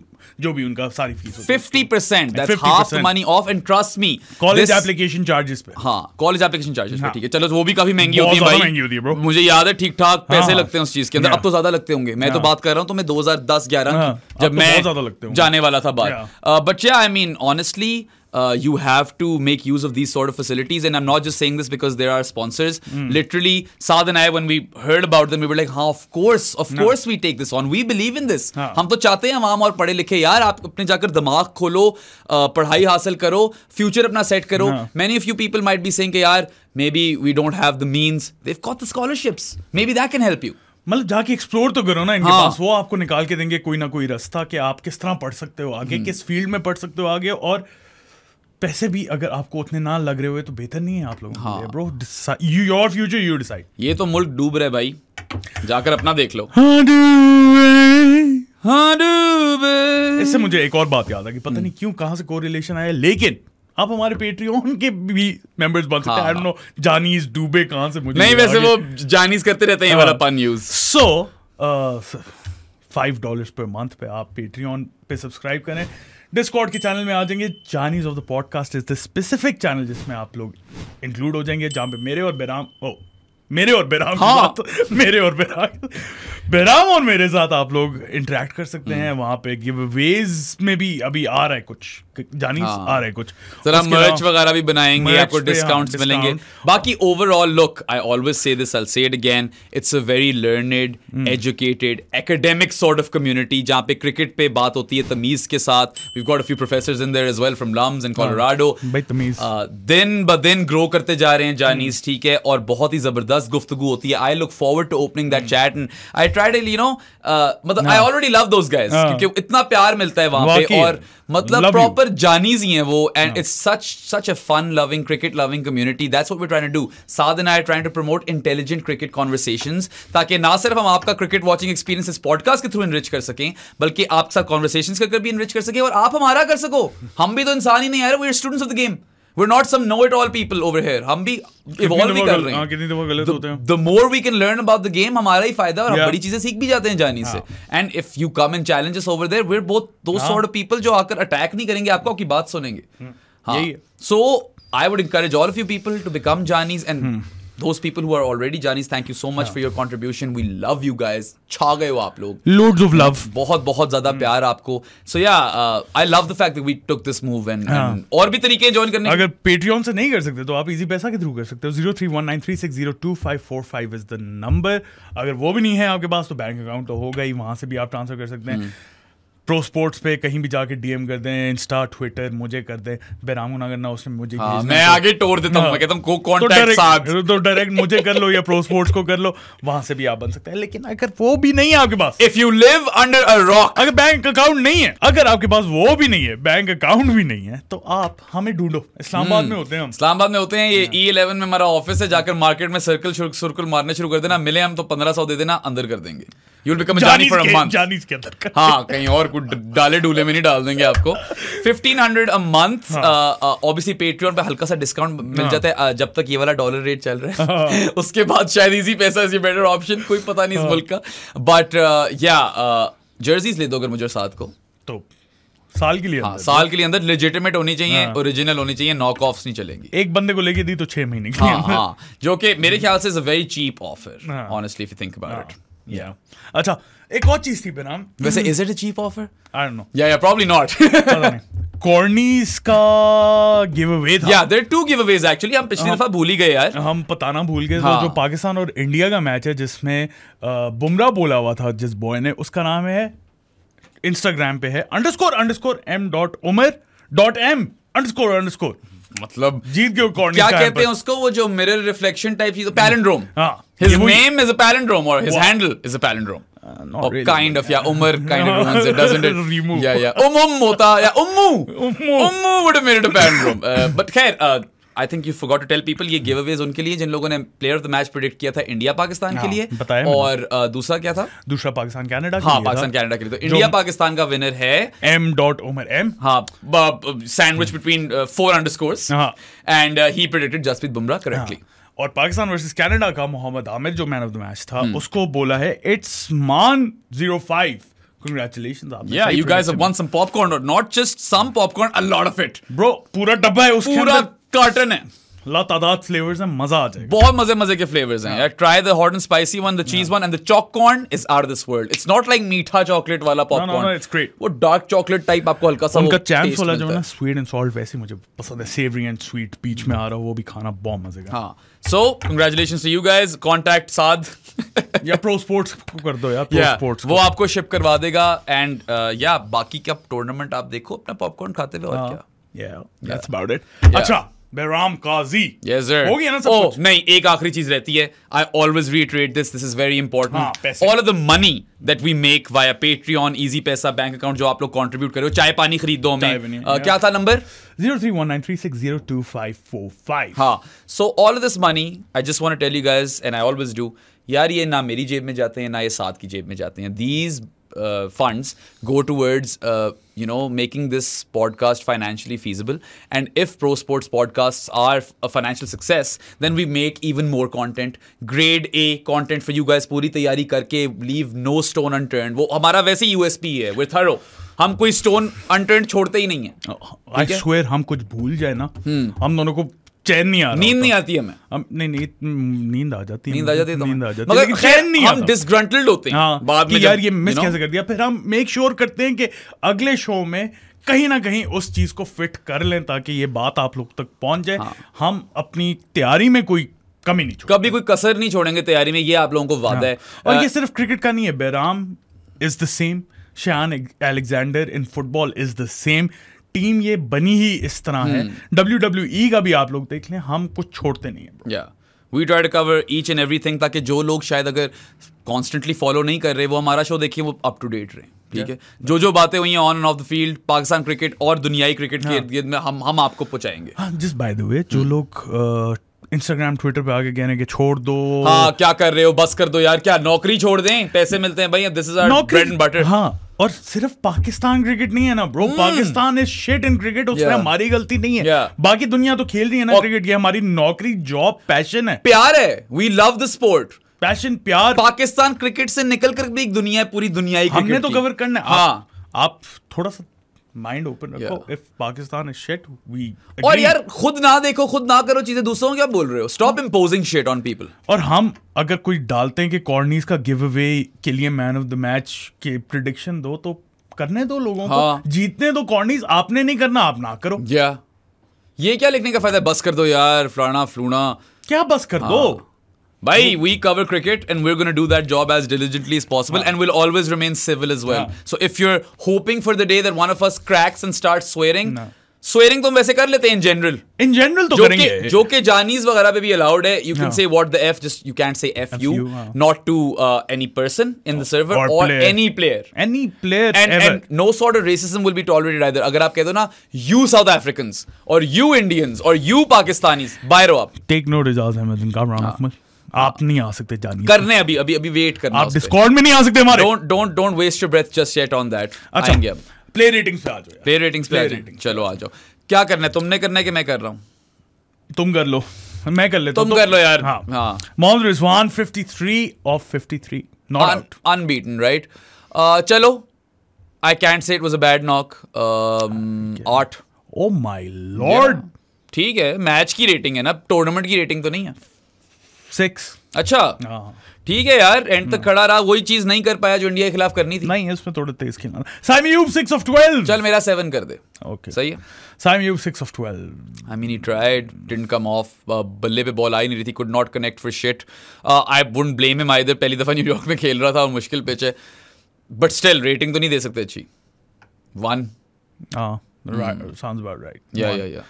जो भी उनका सारी fees fifty percent half money off and trust me college application charges पे हाँ कॉलेज एप्लीकेशन चार्जेस पे हाँ। ठीक है चलो तो वो भी काफी महंगी होती है भाई महंगी होती है मुझे याद है ठीक ठाक पैसे हाँ। लगते हैं उस चीज के अंदर अब तो ज्यादा लगते होंगे मैं तो बात कर रहा हूँ तो मैं दो हजार दस ग्यारह हाँ, जब तो मैं जाने वाला था बात but I mean honestly uh, you have to make use of these sort of facilities. And I'm not just saying this because there are sponsors. Mm. Literally, Saad and I, when we heard about them, we were like, "Huh, of course, of no. course, we take this on. We believe in this. हाँ. हम तो चाहते हैं हम आम और पढ़े लिखे यार आप अपने जाकर दिमाग खोलो पढ़ाई हासिल करो फ्यूचर अपना सेट करो many of you people might be saying यार maybe we don't have the means they have got the scholarships maybe that मतलब जाके एक्सप्लोर तो करो ना इनके हाँ. पास वो आपको निकाल के देंगे कोई ना कोई रास्ता कि आप किस तरह पढ़ सकते हो आगे hmm. किस फील्ड में पढ़ सकते हो आगे और पैसे भी अगर आपको उतने ना लग रहे हुए तो बेहतर नहीं है आप लोगों हाँ। Bro you your future you decide ये तो मुल्क डूब रहे भाई जाकर अपना देख लो हाँ, हाँ, इससे मुझे एक और बात याद आ पता नहीं हम्म। क्यों कहां से कोरिलेशन आया लेकिन आप हमारे पेट्रियन के भी मेंबर्स बन सकते हैं नो जानीज हाँ। डूबे कहां से मुझे नहीं वैसे वो जानीज करते रहते हैं वाला पन use so five dollars per month पे आप पेट्रियन पे सब्सक्राइब करें डिस्कॉर्ड के चैनल में आ जाएंगे Chinese of the podcast is the specific channel जिसमें आप लोग इंक्लूड हो जाएंगे जहां पे मेरे और बेराम ओ मेरे और बेराम हाँ। मेरे और बेराम बेराम और मेरे साथ आप लोग इंटरेक्ट कर सकते हैं हम्म। वहां पे गिव वेज में भी अभी आ रहा है कुछ जानी हाँ। आ रहा है कुछ सर हम मर्च वगैरह भी बनाएंगे आपको डिस्काउंट्स हाँ, मिलेंगे बाकी overall look I always say this I say it again it's a very learned educated academic sort of community जहां पे क्रिकेट पे बात होती है तमीज के साथ we got a few professors in there as well from LUMS and Colorado तमीज दिन ब दिन ग्रो करते जा रहे हैं जानीज हम्म। ठीक है और बहुत ही जबरदस्त गुफ्तगू होती है I look forward to opening that chat and I tried no uh, मतलब I already love those guys क्योंकि इतना प्यार मिलता है वहां पे और मतलब प्रॉपर जानीज ही है वो and it's such such a fun loving cricket loving community that's what we trying to do Saad and I trying to promote intelligent cricket conversation ताकि ना सिर्फ हम आपका क्रिकेट वाचिंग एक्सपीरियंस इस पॉडकास्ट के थ्रू इनरिच कर सकें बल्कि आपके साथ कॉन्वर्सेशंस कर भी इनरिच कर सके और आप हमारा कर सको हम भी तो इंसान ही नहीं आ रहे वो students of the game not some know it all people over here हम भी इवॉल्व भी कर रहे हैं हाँ, कितनी दफा गलत होते हैं the more we can learn about the game हमारा ही फायदा और हम बड़ी चीजें सीख भी जाते हैं जानी से and if you come in challenges over there we are both those sort of people जो आकर अटैक नहीं करेंगे आपको आपकी बात सुनेंगे हां so I would encourage all of you people to become जानीज and those people who are already Janis, thank you so much yeah. for your contribution. We love you guys. छा गए हो आप लोग. Loads of love. बहुत बहुत ज़्यादा mm. प्यार आपको. So yeah, uh, I love the fact that we took this move and, yeah. and और भी तरीके हैं join करने. अगर Patreon से नहीं कर सकते तो आप easy पैसा के through कर सकते हो. Zero three one nine three six zero two five four five is the number. अगर वो भी नहीं है आपके पास तो bank account तो होगा ही वहाँ से भी आप transfer कर सकते हैं. Mm. प्रो स्पोर्ट्स पे कहीं भी जाके डीएम कर दें इंस्टा ट्विटर मुझे कर दें बैराम ना करना उसमें मुझे हाँ, मैं आगे तोड़ देता हूँ हाँ, हूँ कांटेक्ट साहब तो डायरेक्ट तो मुझे कर लो या प्रो स्पोर्ट्स को कर लो वहां से भी आप बन सकते हैं लेकिन अगर वो भी नहीं है आपके पास if you live under a rock अगर बैंक अकाउंट नहीं है अगर आपके पास वो भी नहीं है बैंक अकाउंट भी नहीं है तो आप हमें ढूंढो इस्लामाबाद हम्म। में होते हैं हम इस्लामाबाद में होते हैं ये ई हाँ। इलेवन e में हमारा ऑफिस है जाकर मार्केट में सर्कल सर्कल मारने शुरू कर देना मिले हम तो पंद्रह दे देना अंदर कर देंगे यू विल बिकम जानी फॉर अ मंथ जानी के अंदर हाँ कहीं और आपको डाले डूले में नहीं डाल देंगे आपको fifteen hundred a month obviously Patreon पे हल्का सा डिस्काउंट मिल हाँ. जाता है uh, जब तक ये वाला डॉलर रेट चल रहा है हाँ. उसके बाद शायद इजी पैसा इज बेटर ऑप्शन कोई पता नहीं इस हाँ। मुल्क का बट या जर्सीज ले दो अगर मुझे साथ को तो साल के लिए हाँ, साल के लिए अंदर लेजिटिमेट होनी चाहिए ओरिजिनल हाँ. होनी चाहिए नॉक ऑफ नहीं चलेंगी एक बंदे को लेके दी तो छह महीने हाँ, हाँ, जो कि मेरे ख्याल से is a very cheap offer honestly if you think about it अच्छा एक और चीज थी बेनाम वैसे is it a cheap offer I don't know या या प्रोबब्ली नॉट कॉर्नीस का गिव अवे था या there two giveaways actually हम पिछली हाँ। दफा भूल ही गए यार हम बताना भूल गए हाँ. तो जो हाँ। पाकिस्तान और इंडिया का मैच है जिसमें बुमराह बोला हुआ था जिस बॉय ने उसका नाम है इंस्टाग्राम पे है underscore underscore M dot Umar dot M underscore underscore मतलब जीत के क्या कहते हैं उसको वो जो मिरर रिफ्लेक्शन टाइप चीज palindrome his name is a palindrome और his handle is a palindrome kind of yeah Umar kind of answer doesn't it remove yeah yeah but खैर I think you forgot to tell people ये giveaways उनके लिए जिन लोगों ने player of the match predict किया था India Pakistan के हाँ, लिए बताया और दूसरा क्या था दूसरा पाकिस्तान कनाडा हाँ पाकिस्तान कनाडा के लिए तो इंडिया पाकिस्तान का विनर है एम डॉट उमर एम हाँ sandwich between four underscores and he predicted Jasprit Bumrah correctly और पाकिस्तान वर्सेस कनाडा का मोहम्मद आमिर जो मैन ऑफ द मैच था hmm. उसको बोला है it's man zero five Congratulations. Aapne yeah, you guys have won some popcorn or not just some popcorn, a lot of it. Bro, पूरा डब्बा है उसके पूरा कार्टन है तादाद मजा आ जाएगा बहुत मजे मजे के हैं यार try the hot and spicy one the cheese one and the choc corn is are this world it's not like मीठा चॉकलेट वाला पॉपकॉर्न इट्स ग्रेट वो डार्क चॉकलेट टाइप आपको हल्का सा उनका वाला जो ना स्वीट एंड सॉल्ट वैसे मुझे पसंद है सेवरी एंड स्वीट बीच में आ रहा वो भी खाना बहुत मजे का सो टू यू या प्रो स्पोर्ट्स कर दो प्रो yeah, स्पोर्ट्स वो आपको शिप करवा देगा एंड या uh, बाकी का टूर्नामेंट आप देखो अपना पॉपकॉर्न खाते हुए और हाँ। क्या या दैट्स अबाउट इट अच्छा बहराम काजी yes, sir. हो गया ना सब oh, कुछ? नहीं एक आखिरी चीज रहती है I always reiterate this this is very important all of the money that we make via on Easypaisa bank account जो आप लोग कॉन्ट्रीब्यूट करो चाय पानी खरीद दो हमें uh, क्या था number zero zero three three one nine six two five four five हाँ so all of this money I just want to tell you guys and I always do यार ये ना मेरी जेब में जाते हैं ना ये साथ की जेब में जाते हैं these uh, funds go towards uh, you know making this podcast financially feasible and if pro sports podcasts are a financial success then we make even more content grade a content for you guys puri taiyari karke leave no stone unturned wo hamara वैसे USP USP है we're thorough हम कोई stone unturned छोड़ते ही नहीं है I swear हम कुछ भूल जाए ना हम दोनों को चैन नहीं आ नींद नहीं आती हमें हम नहीं नहीं नींद आ जाती है नींद आ जाती है तो नींद आ जाती है मगर चैन नहीं हम डिसग्रंटल्ड होते हैं हाँ, बाद में यार ये मिस कैसे कर दिया फिर हम मेक श्योर करते हैं कि अगले शो में कहीं ना कहीं उस चीज को फिट कर लें ताकि ये बात आप लोग तक पहुंच जाए हाँ। हम अपनी तैयारी में कोई कमी नहीं कभी कोई कसर नहीं छोड़ेंगे तैयारी में ये आप लोगों को वादा हाँ। है और आ... ये सिर्फ क्रिकेट का नहीं है बैराम is the same Shaun Alexander in football is the same team ये बनी ही इस तरह है hmm. डब्ल्यू डब्ल्यू ई का भी आप लोग देख लें हम कुछ छोड़ते नहीं है we try to cover each and every thing ताकि जो लोग शायद अगर कॉन्स्टेंटली फॉलो नहीं कर रहे वो हमारा शो देखिए वो अप टू डेट रहे ठीक है जो जो बातें हुई हैं on and of the field Pakistan cricket और दुनियाई क्रिकेट हाँ. के में हम हम आपको पहुंचाएंगे हाँ, जिस बाय द वे जो hmm. लोग इंस्टाग्राम ट्विटर पे आगे कहने के छोड़ दो हाँ क्या कर रहे हो बस कर दो यार क्या नौकरी छोड़ दें पैसे मिलते हैं भैया this is our bread and butter हाँ और सिर्फ पाकिस्तान क्रिकेट नहीं है ना bro hmm. Pakistan is shit in cricket उसमें हमारी गलती नहीं है बाकी दुनिया तो खेल रही है ना क्रिकेट ये हमारी नौकरी जॉब पैशन है प्यार है we love the sport passion प्यार पाकिस्तान क्रिकेट से निकल कर भी एक दुनिया है पूरी दुनिया ही हमने तो कवर करना है हाँ आप थोड़ा सा माइंड ओपन रखो if Pakistan is shit we और यार खुद ना देखो खुद ना करो चीजें दूसरों क्या बोल रहे हो stop imposing shit on people और हम अगर कोई डालते हैं कि कॉर्नीज का गिव अवे के लिए मैन ऑफ द मैच के प्रिडिक्शन दो तो करने दो लोगों हाँ. को जीतने दो कॉर्नीज आपने नहीं करना आप ना करो या yeah. ये क्या लिखने का फायदा बस कर दो यार फलाना फलूना क्या बस कर हाँ. दो Bye. we cover cricket and we're going to do that job as diligently as possible and we'll always remain civil as well. So if you're hoping for the day that one of us cracks and starts swearing, swearing tum vaise kar lete in general. In general to karenge. Jo ke janis wagara pe bhi allowed hai, you can say what the F, just you can't say F, you, ah. not to uh, any person in the oh, server or, any player. Any player and, no sort of racism will be tolerated either. Agar aap kehdo na, you South Africans or you Indians or you Pakistanis, bairo aap. Take note, Ijaz Ahmed and Kamran Ahmed. Ah. हाँ। आप नहीं आ सकते जानिए करने अभी अभी अभी वेट करना आप डिस्कॉर्ड में नहीं आ सकते हमारे don't don't don't waste your breath just yet on that अच्छा आएंगे अब प्ले रेटिंग्स पे आ जाओ प्ले रेटिंग्स पे रेटिंग चलो आ जाओ क्या करना है तुमने करना है कि मैं कर रहा हूं तुम कर लो मैं कर लेता तुम कर लो यार हां हां Mohammad Rizwan 53 of 53 not out unbeaten right चलो I can't say it was a bad knock आठ ओ माय लॉर्ड ठीक है मैच की रेटिंग है ना टूर्नामेंट की रेटिंग तो नहीं है सिक्स अच्छा हाँ। ठीक है यार एंड तक हाँ। खड़ा रहा वही चीज नहीं कर पाया जो इंडिया के खिलाफ करनी थी नहीं उसमें थोड़ा तेज खेलना Saim Ayub six of twelve चल मेरा सेवन कर दे ओके सही है Saim Ayub six of twelve I mean he tried didn't come off बल्ले पे बॉल आई नहीं रही थी could not connect for shit I wouldn't blame him I पहली दफा न्यूयॉर्क में खेल रहा था और मुश्किल पिच है बट स्टिल रेटिंग तो नहीं दे सकते अच्छी one right sounds about right yeah या या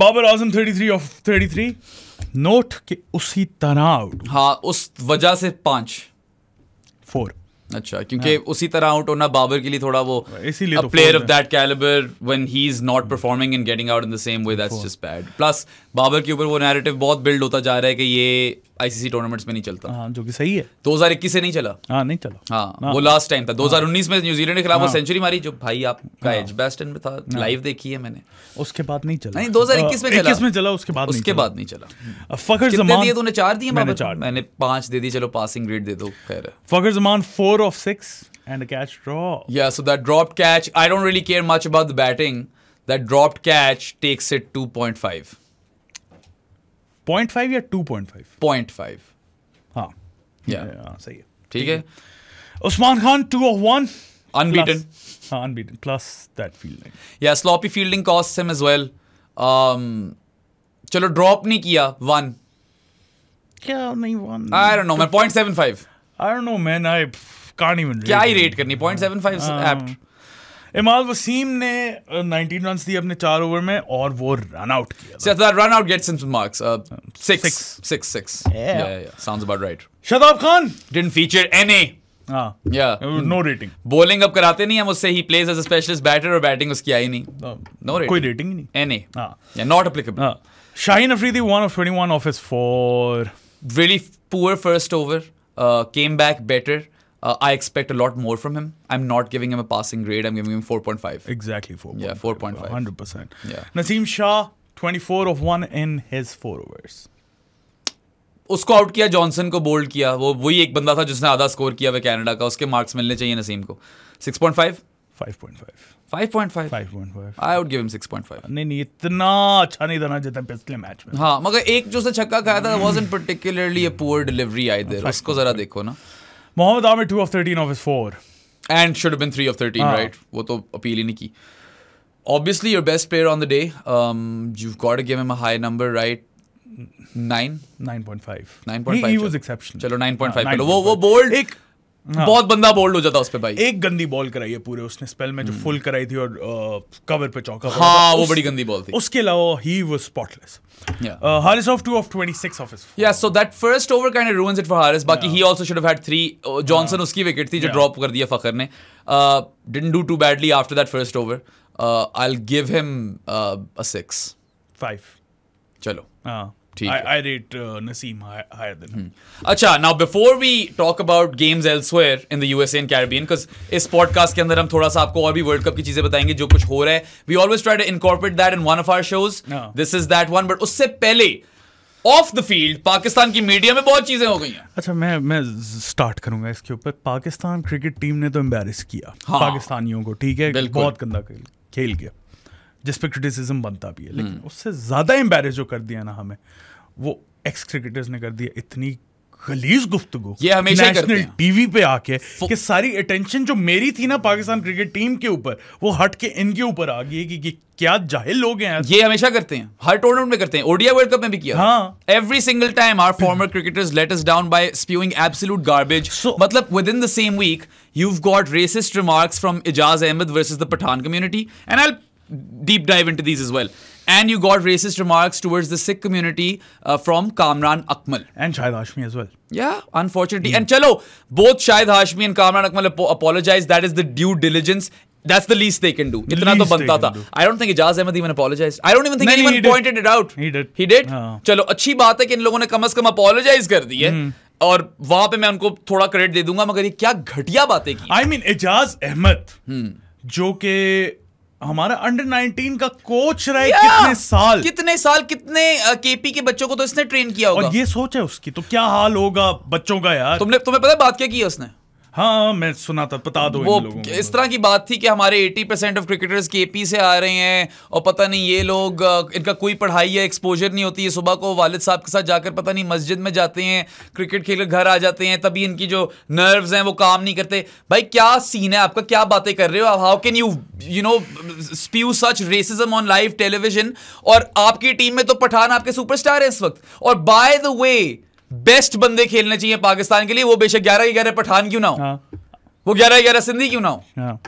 बाबर आजम 33 ऑफ 33 नोट के उसी तरह आउट हाँ उस वजह से पांच फोर अच्छा क्योंकि हाँ. उसी तरह आउट होना बाबर के लिए थोड़ा वो इसीलिए player of that calibre when he is not performing and getting out in the same way that's just bad plus Babar के ऊपर वो नैरेटिव बहुत बिल्ड होता जा रहा है कि ये आईसीसी टूर्नामेंट्स में नहीं चलता हाँ, जो कि सही है 2021 से नहीं चला हाँ नहीं चला हाँ, हाँ वो लास्ट टाइम था हाँ। दो 2019 में न्यूजीलैंड के खिलाफ हाँ, वो सेंचुरी मारी जो भाई आपका एज हाँ। बेस्ट में था लाइव हाँ। देखी है मैंने उसके बाद नहीं चला नहीं दो में चला में चला उसके बाद उसके बाद नहीं चला फखर जमान दिए तो चार दिए मैंने चार मैंने पांच दे दी चलो पासिंग रेट दे दो खैर Fakhar Zaman four four of six and a catch draw. Yeah, so that dropped catch, I don't really care much about the batting. That dropped catch takes it 2.5. 0.5. 0.5 या 2.5? 0.5. हाँ. Yeah. yeah. सही है. ठीक Usman Khan, two of one. Unbeaten. Plus, uh, unbeaten. Plus that fielding. Yeah, sloppy fielding costs him as well. Um, drop drop नहीं किया one क्या नहीं one I don't know man 0.75 I don't know man I can't even rate क्या ही rate करनी point seven five एप्ट इमाल वसीम ने 19 run दिए अपने चार ओवर में और वो रन आउट किया so run out gets in marks 6 6 6 sounds about right Shadab Khan didn't feature any no rating bowling अब कराते नहीं हम उससे ही प्लेज एज स्पेशलिस्ट बैटर और बैटिंग उसकी आई नहीं नो तो रेटिंग कोई रेटिंग ही नहीं a not applicable Shaheen Afridi one of twenty one of is for very poor first over came back better Uh, I expect a lot more from him. I'm not giving him a passing grade. I'm giving him 4.5. Exactly 4. Yeah, 4.5. 100%. Yeah. Nasim Shah, 24 of 1 in his 4 overs. उसको out किया Johnson को bowled किया वो वही एक बंदा था जिसने आधा स्कोर किया हुआ कनाडा का उसके मार्क्स मिलने चाहिए नसीम को 6.5 नहीं अच्छा हाँ, एक जो छक्का खाया था was in particularly a poor delivery I there उसको जरा देखो ना Mohammed Amir two of thirteen of his four, and should have been three of thirteen, right वो तो appeal obviously your best player on the day um, you've got to give him a high number right 9 9.5 9.5 he, he was exceptional chalo 9.5 uh, 9. Ah, हाँ। बहुत बंदा bold हो जाता उस पर भाई एक गंदी बॉल कराई है पूरे उसने स्पेल में जो फुल हम्म। कराई थी और कवर पे चौका हाँ वो बड़ी गंदी बॉल थी उसके अलावा ही वाज स्पॉटलेस जॉनसन उसकी विकेट थी जो ड्रॉप कर दिया फखर ने डिट do too badly after that first over I give him six five चलो हाँ फील्ड uh, हम्म। अच्छा, पाकिस्तान की मीडिया में बहुत चीजें हो गई अच्छा मैं मैं स्टार्ट करूंगा इसके ऊपर पाकिस्तान क्रिकेट टीम ने तो एम्बेरिस किया हाँ। पाकिस्तानियों को ठीक है खेल गया जिस पर क्रिटिसिज्म बनता भी है लेकिन हम्म। उससे ज़्यादा एम्बेरस जो कर दिया ना हमें वो एक्स क्रिकेटर्स ने कर दिया इतनी गलीज गुफ्तगु ये हमेशा नेशनल टीवी पे आके कि सारी अटेंशन जो मेरी थी ना पाकिस्तान क्रिकेट टीम के ऊपर वो हट के इनके ऊपर आ गई कि, कि क्या जाहिल लोग हैं ये हमेशा करते हैं हर टूर्नामेंट में करते हैं ओडिया वर्ल्ड कप में भी किया हाँ every single time are former cricketers let us down by spewing absolute garbage मतलब within the same week you've got racist remarks from Ijaz Ahmed versus the Pathan community and I deep dive into these as well. And you got racist remarks towards the Sikh community uh, from Kamran Akmal. And Shahid Hashmi as well. Yeah, unfortunately. Yeah. And chalo, both Shahid Hashmi and Kamran Akmal ap apologize. That is the due diligence. That's the least they can do. Itna least to banta tha. Do. I don't think Ijaz Ahmed even apologized. I don't even think anyone pointed did. it out. He did. He did? Uh. Chalo, अच्छी baat hai ki in logon ne kam से kam apologize kar di hai. mm. और वहां पे मैं उनको थोड़ा credit दे दूंगा मगर ये क्या घटिया बातें की आई मीन एजाज अहमद जो के हमारा अंडर 19 का कोच रहा है कितने साल कितने साल कितने केपी के बच्चों को तो इसने ट्रेन किया होगा और ये सोच है उसकी तो क्या हाल होगा बच्चों का यार तुमने तुम्हें पता है बात क्या की उसने हाँ मैं सुना था बता दो वो इस तरह की बात थी कि हमारे 80 percent of cricketers K P से आ रहे हैं और पता नहीं ये लोग इनका कोई पढ़ाई या एक्सपोजर नहीं होती है सुबह को वालिद साहब के साथ जाकर पता नहीं मस्जिद में जाते हैं क्रिकेट खेल कर घर आ जाते हैं तभी इनकी जो नर्व्स हैं वो काम नहीं करते भाई क्या सीन है आपका क्या बातें कर रहे हो how can you you know spew such racism on live television और आपकी टीम में तो पठान आपके सुपरस्टार है इस वक्त और बाय द वे बेस्ट बंदे खेलने चाहिए पाकिस्तान के लिए वो बेशक ग्यारह ग्यारह पठान क्यों ना हो हाँ। वो ग्यारह ग्यारह सिंधी क्यों ना हो यू हाँ।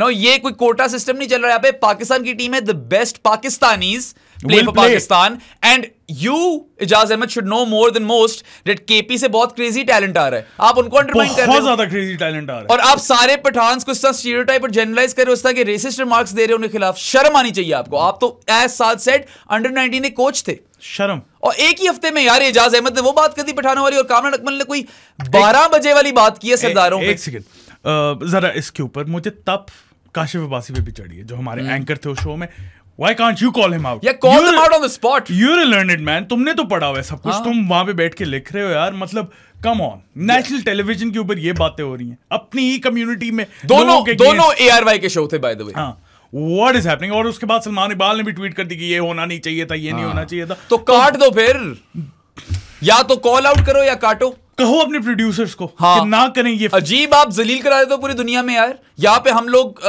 नो ये कोई कोटा सिस्टम नहीं चल रहा है पाकिस्तान की टीम है the best Pakistanis play for Pakistan and you Ijaz Ahmed should know more than most than most that से बहुत क्रेजी टैलेंट आ रहा है आप उनको अंडरमाइन कर रहे हो बहुत ज्यादा क्रेजी टैलेंट आ रहा है और आप सारे पठान को इस तरह स्टीरियोटाइप और जनरलाइज कर रहे हो इस तरह के रेसिस्ट रिमार्क्स दे रहे हो उनके खिलाफ शर्म आनी चाहिए आपको आप तो एज साथ सेट अंडर 19 के कोच थे शर्म और एक ही हफ्ते में यार एजाज अहमद ने वो बात कर दी पठानों वाली और कामरान अकमल ने कोई 12 बजे वाली बात की है सरदारों एक सेकंड जरा इसके ऊपर मुझे तप काशिफ अब्बासी पे भी चढ़ी है जो हमारे एंकर हम्म। थे उस शो में Why can't you call him out? Yeah, call you're, them out on the spot. You're a learned man. तुमने तो पढ़ा हुआ है सब कुछ हाँ। तुम वहां पे बैठ के लिख रहे हो यार मतलब कम ऑन नेशनल टेलीविजन के ऊपर ये बातें हो रही हैं अपनी ही कम्युनिटी में दोनों दोनों ए आर वाई के शो थे बाय द वे हाँ व्हाट इज हैपनिंग और उसके बाद सलमान इकबाल ने भी ट्वीट कर दी कि ये होना नहीं चाहिए था ये हाँ. नहीं होना चाहिए था तो, तो काट दो फिर या तो कॉल आउट करो या काटो कहो अपने प्रोड्यूसर्स को हाँ कि ना करें ये अजीब आप जलील करा रहे हो पूरी दुनिया में यार यहाँ पे हम लोग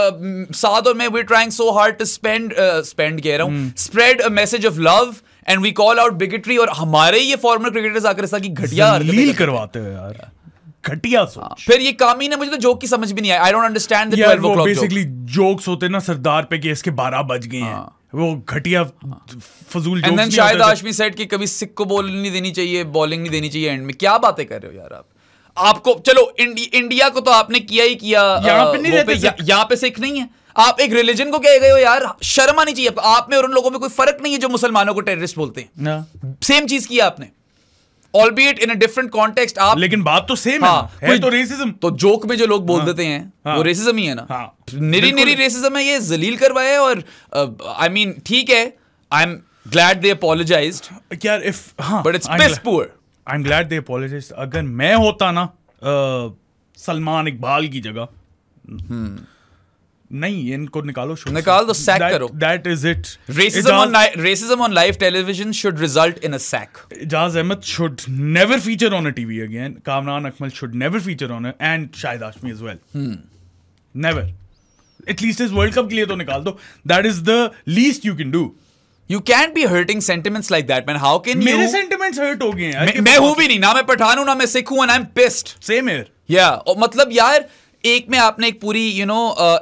साथ और मैं we trying so hard to spend spend कह रहा हूँ spread a message of love and we call out bigotry और हमारे ये फॉर्मर क्रिकेटर्स आकर ऐसा की घटिया जलील करवाते हो यार घटिया हाँ। सोच फिर ये काम ही ना मुझे तो जोक की समझ भी नहीं आई I don't understand the 12 basically jokes होते ना सरदार पे कि इसके 12 बज गए हैं हाँ। वो घटिया फजूल जोक्स नहीं शायद आशमी सेट की कभी सिक को बॉल नहीं देनी चाहिए बॉलिंग नहीं देनी चाहिए एंड में क्या बातें कर रहे हो यार आप आपको चलो इंडि, इंडिया को तो आपने किया ही किया यहाँ पे नहीं रहते यहाँ पे सिख नहीं है आप एक रिलीजन को कह गए हो यार शर्मा आनी चाहिए आप में और उन लोगों में कोई फर्क नहीं है जो मुसलमानों को टेररिस्ट बोलते हैं सेम चीज किया आपने ऑलबीट इन डिफरेंट कॉन्टेक्स्ट आप लेकिन बात तो सेम हाँ, है, है तो रेसिज्म तो जोक में जो लोग बोल हाँ, देते हैं हाँ, वो रेसिज्म ही है ना हाँ, निरी निरी रेसिज्म है ये जलील करवाए और आई मीन ठीक है I am glad they apologise यार if but it's piss poor I am glad they apologise अगर मैं होता ना सलमान इकबाल की जगह हम्म। नहीं इनको निकालो शो निकाल दो सैक करो that is it racism on racism on live television should result in a sack Ijaz Ahmed should never feature on a TV again Kamran Akmal should never feature on and Shahid Hashmi as well never at least इस world cup के लिए तो निकाल दो that is the least you can do you can be hurting sentiments like that man how can मेरे sentiments hurt हो गए हैं मैं हूं भी नहीं ना मैं पठान हूं ना मैं सिख हूं and I am pissed same here या मतलब यार एक में आपने एक पूरी यू नो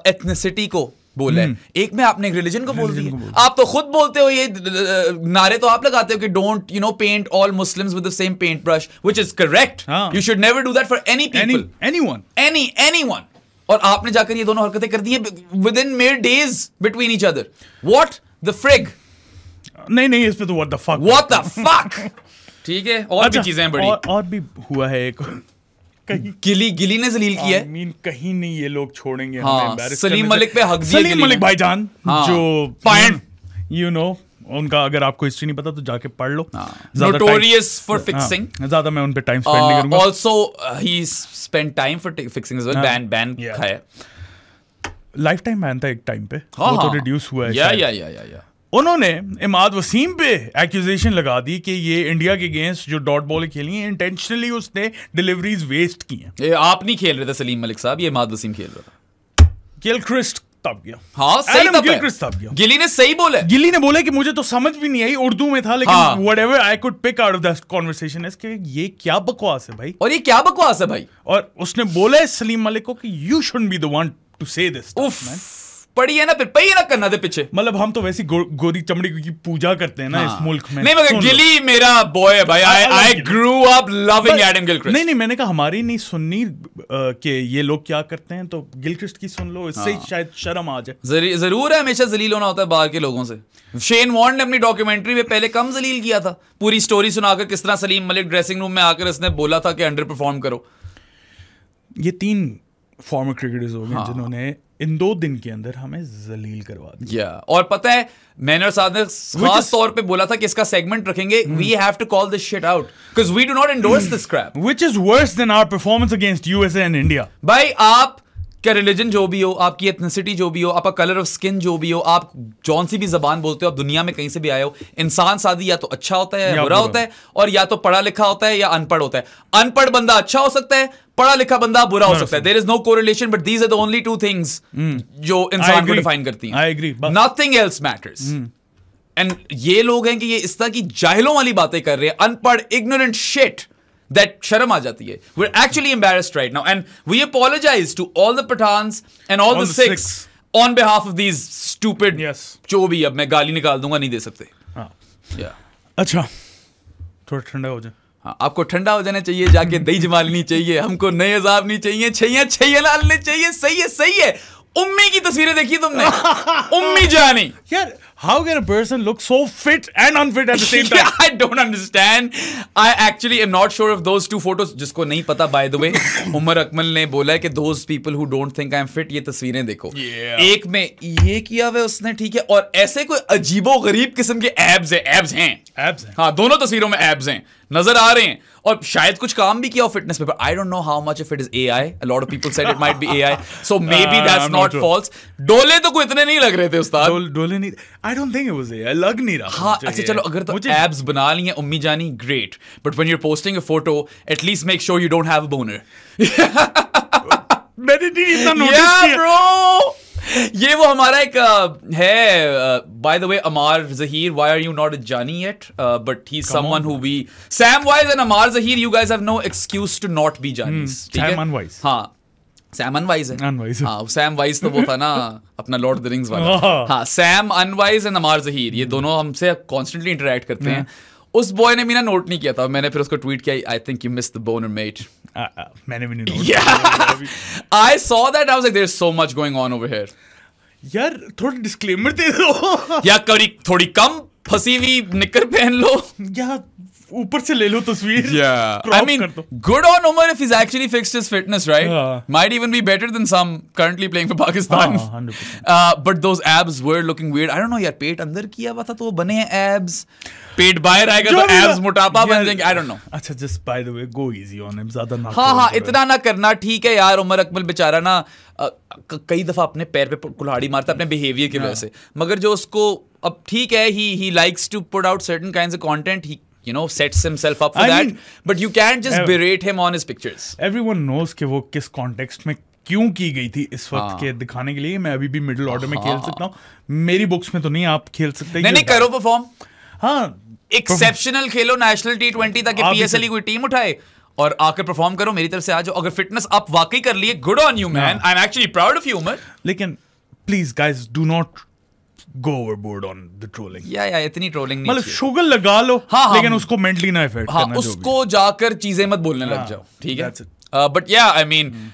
एथनिसिटी को बोला है हम्म। एक में आपने एक रिलीजन को बोल दिया आप तो खुद बोलते हो ये uh, नारे तो आप लगाते हो कि don't you know paint all Muslims with the same paint brush which is correct you should never do that for any people anyone any anyone और आपने जाकर ये दोनों हरकतें कर दी है within mere days between each other what the frig नहीं नहीं इस पे तो what the fuck what the fuck ठीक है और अच्छा, भी चीजें बड़ी और, और भी हुआ है एक गिली गिली ने जलील किया है मीन कहीं नहीं ये लोग छोड़ेंगे हाँ, सलीम मलिक पे हक दिया सलीम मलिक भाई जान हाँ, जो पॉइंट यू नो उनका अगर आपको हिस्ट्री नहीं पता तो जाके पढ़ लो नोटोरियस फॉर फिक्सिंग ज्यादा मैं उन पे टाइम स्पेंड नहीं uh, करूंगा also he spend time for fixing as well ban ban खाया लाइफ टाइम बैन था एक टाइम पे हाँ, वो तो रिड्यूस हाँ। हुआ है या या या या उन्होंने इमाद वसीम पे एक्यूजेशन लगा दी कि ये इंडिया के अगेंस्ट जो डॉट बॉल खेली हैं इंटेंशनली उसने डिलीवरीज वेस्ट की हैं आप नहीं खेल रहे थे सलीम मलिक साहब ये इमाद वसीम खेल रहा था क्रिस्ट तब गया हाँ सही तब तब गया गिली ने सही बोला गिली ने बोला कि मुझे तो समझ भी नहीं आई उर्दू में था लेकिन ever I could pick out of that is ये क्या बकवास है भाई और ये क्या बकवास है भाई और उसने बोला है सलीम मलिक को कि you should be the one to say this man पड़ी है ना फिर पई ना करना दे पीछे मतलब हम तो वैसी गो, गोरी चमड़ी की पूजा करते हैं ना हाँ। इस मुल्क में नहीं मगर गिली मेरा बॉय है भाई I I grew up loving Adam Gilchrist नहीं नहीं मैंने कहा हमारी नहीं सुननी कि ये लोग क्या करते हैं तो गिलक्रिस्ट की सुन लो इससे हाँ। शायद शर्म आ जाए जर, जरूर है हमेशा जलील होना होता है बाहर के लोगों से शेन वॉन्ड ने अपनी डॉक्यूमेंट्री में पहले कम जलील किया था पूरी स्टोरी सुनाकर किस तरह सलीम मलिक ड्रेसिंग रूम में आकर उसने बोला था कि अंडर परफॉर्म करो ये तीन फॉर्मर क्रिकेटर्स हो गए हाँ। जिन्होंने इन दो दिन के अंदर हमें जलील करवा दिया yeah. और पता है मैंने और सादक खास तौर पे बोला था कि इसका सेगमेंट रखेंगे we have to call this shit out because we do not endorse this crap which is worse than our performance against USA and India भाई आप क्या रिलीजन जो भी हो आपकी एथनिसिटी जो भी हो आपका कलर ऑफ स्किन जो भी हो आप जौन सी भी जबान बोलते हो आप दुनिया में कहीं से भी आए हो इंसान शादी या तो अच्छा होता है या बुरा होता है और या तो पढ़ा लिखा होता है या अनपढ़ होता है अनपढ़ बंदा अच्छा हो सकता है पढ़ा लिखा बंदा बुरा हो सकता है there is no correlation but these are the only two things जो इंसान को डिफाइन करती है नथिंग एल्स मैटर्स एंड ये लोग हैं कि ये इस तरह की जाहिलों वाली बातें कर रहे हैं अनपढ़ ignorant shit that sharam aa jati hai. We're actually embarrassed right now. And we apologize to all the Pathans and all, all the, the six, six on behalf of these stupid yes. जो भी अब मैं गाली निकाल दूंगा नहीं दे सकते हाँ yeah. अच्छा थोड़ा ठंडा हो जाए हाँ आपको ठंडा हो जाना चाहिए जाके दही जमा लेनी चाहिए हमको नए अजाब नहीं चाहिए छैया छैया लाल नहीं चाहिए सही है सही है उम्मी की तस्वीरें देखी तुमने उम्मी जानी यार How can a person look so fit and unfit at the same time? yeah, I don't understand. I actually am not sure if those two photos जिसको नहीं पता by the way Umar Akmal ने बोला है कि those people who don't think am fit ये तस्वीरें देखो yeah. एक में ये किया हुआ उसने ठीक है और ऐसे कोई अजीबो गरीब किस्म के abs है abs हैं एब्स हैं हाँ दोनों तस्वीरों में एब्स हैं नजर आ रहे हैं और शायद कुछ काम भी किया हो फिटनेस पे but I don't know how much if it is AI a lot of people said it might be AI so maybe that's not false डोले तो कोई इतने नहीं लग रहे थे उस्ताद डोले नहीं I don't think it was there लग नहीं रहा हां अच्छा चलो अगर तो एब्स बना ली हैं उम्मी जानी great but when you are posting a photo at least make sure you don't have a boner मैंने नहीं इतना नोटिस किया ब्रो ये वो हमारा एक uh, है by the way Ammar Zaheer why are you not a जानी yet but he someone who we Sam wise and Ammar Zaheer you guys have no excuse to not be जानीस ठीक है सैम वाइज हां उस बॉय ने मेरा नोट नहीं किया था मैंने फिर उसको ट्वीट किया I think you miss the bone mate मैंने भी नहीं I saw that I was like so much going on over here यार थोड़ी डिस्क्लेमर दे दो या कभी थोड़ी कम फंसी हुई निकर पहन लो या ऊपर से ले लो तस्वीर I mean good on Umar if is actually fixed his fitness right might even be better than some currently playing for Pakistan but those abs were looking weird I don't know यार पेट अंदर किया हुआ था तो वो बने हैं एब्स पेट बाहर आएगा तो एब्स मोटापा बन जाएंगे आई डोंट नो अच्छा just by the way go easy on him ज्यादा ना हां हां इतना ना करना ठीक है यार उमर अकमल बेचारा ना कई दफा अपने पैर पे कुल्हाड़ी मारता अपने बिहेवियर की वजह से मगर जो उसको अब ठीक है he he likes to put out certain kinds of content he you know sets himself up for I that mean, but you can't just ev- berate him on his pictures everyone knows कि wo kis context mein क्यों की गई थी इस वक्त हाँ. के दिखाने के लिए मैं अभी भी मिडिल ऑर्डर में खेल हाँ। सकता हूँ मेरी बुक्स में तो नहीं आप खेल सकते नहीं नहीं करो परफॉर्म हाँ एक्सेप्शनल खेलो नेशनल टी ट्वेंटी तक पीएसएल e कोई टीम उठाए और आकर परफॉर्म करो मेरी तरफ से आज अगर फिटनेस आप वाकई कर लिए good on you man I am actually proud of you man लेकिन please guys do not go overboard on the trolling या या इतनी ट्रोलिंग मतलब शुगर लगा लो हाँ, लेकिन उसको मेंटली ना इफेक्ट हाँ, करना उसको जाकर चीजें मत बोलने लग जाओ ठीक है बट या I mean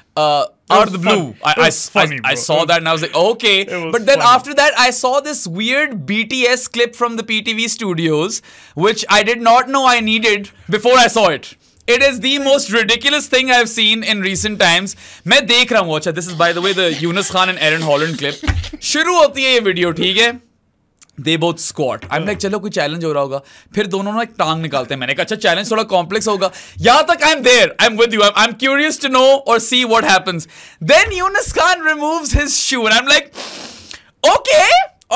out of the blue. I, I, funny, I, I, saw that and I was like, okay. But then funny. after that, I saw this weird BTS clip from the PTV studios, which I did not know I needed before I saw it. It is the most ridiculous thing I have seen in recent times मैं देख रहा हूँ अच्छा this is by the way the Younis Khan and Aaron Holland clip शुरू होती है ये video ठीक है they both squat I like चलो कोई चैलेंज हो रहा होगा फिर दोनों ना एक टांग निकालते हैं मैंने कहा अच्छा चैलेंज थोड़ा कॉम्प्लेक्स होगा यहां तक I am there I am with you I am curious to know और see what happens then Younis Khan removes his shoe and I am like okay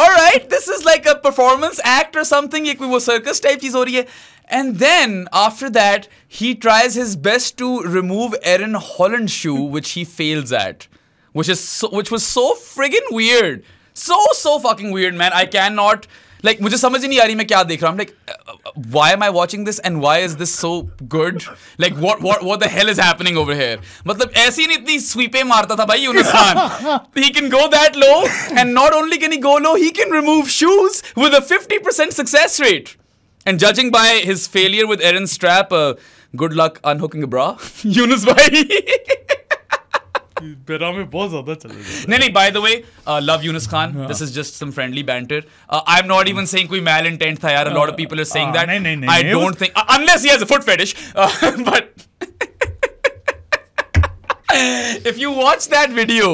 All right, this is like a Performance act or something? एक वो circus type चीज़ हो And then after that, he tries his best to remove Aaron Holland's shoe, which he fails at, which is so, which was so friggin' weird, so so fucking weird, man. I cannot like मुझे समझ ही नहीं आ रही मैं क्या like uh, uh, why am I watching this and why is this so good like what what what the hell is happening over here मतलब ऐसे ही नहीं इतनी स्वीपे मारता he can go that low and not only can he go low he can remove shoes with a 50% success rate and judging by his failure with Aaron Strap uh, good luck unhooking a bra Yunus bhai बहुत ज्यादा नहीं नहीं by the way love Khan this is just some friendly banter I am not even saying कोई mal intent था यार a lot of people are saying that I don't think unless he has a foot fetish but if you watch that video,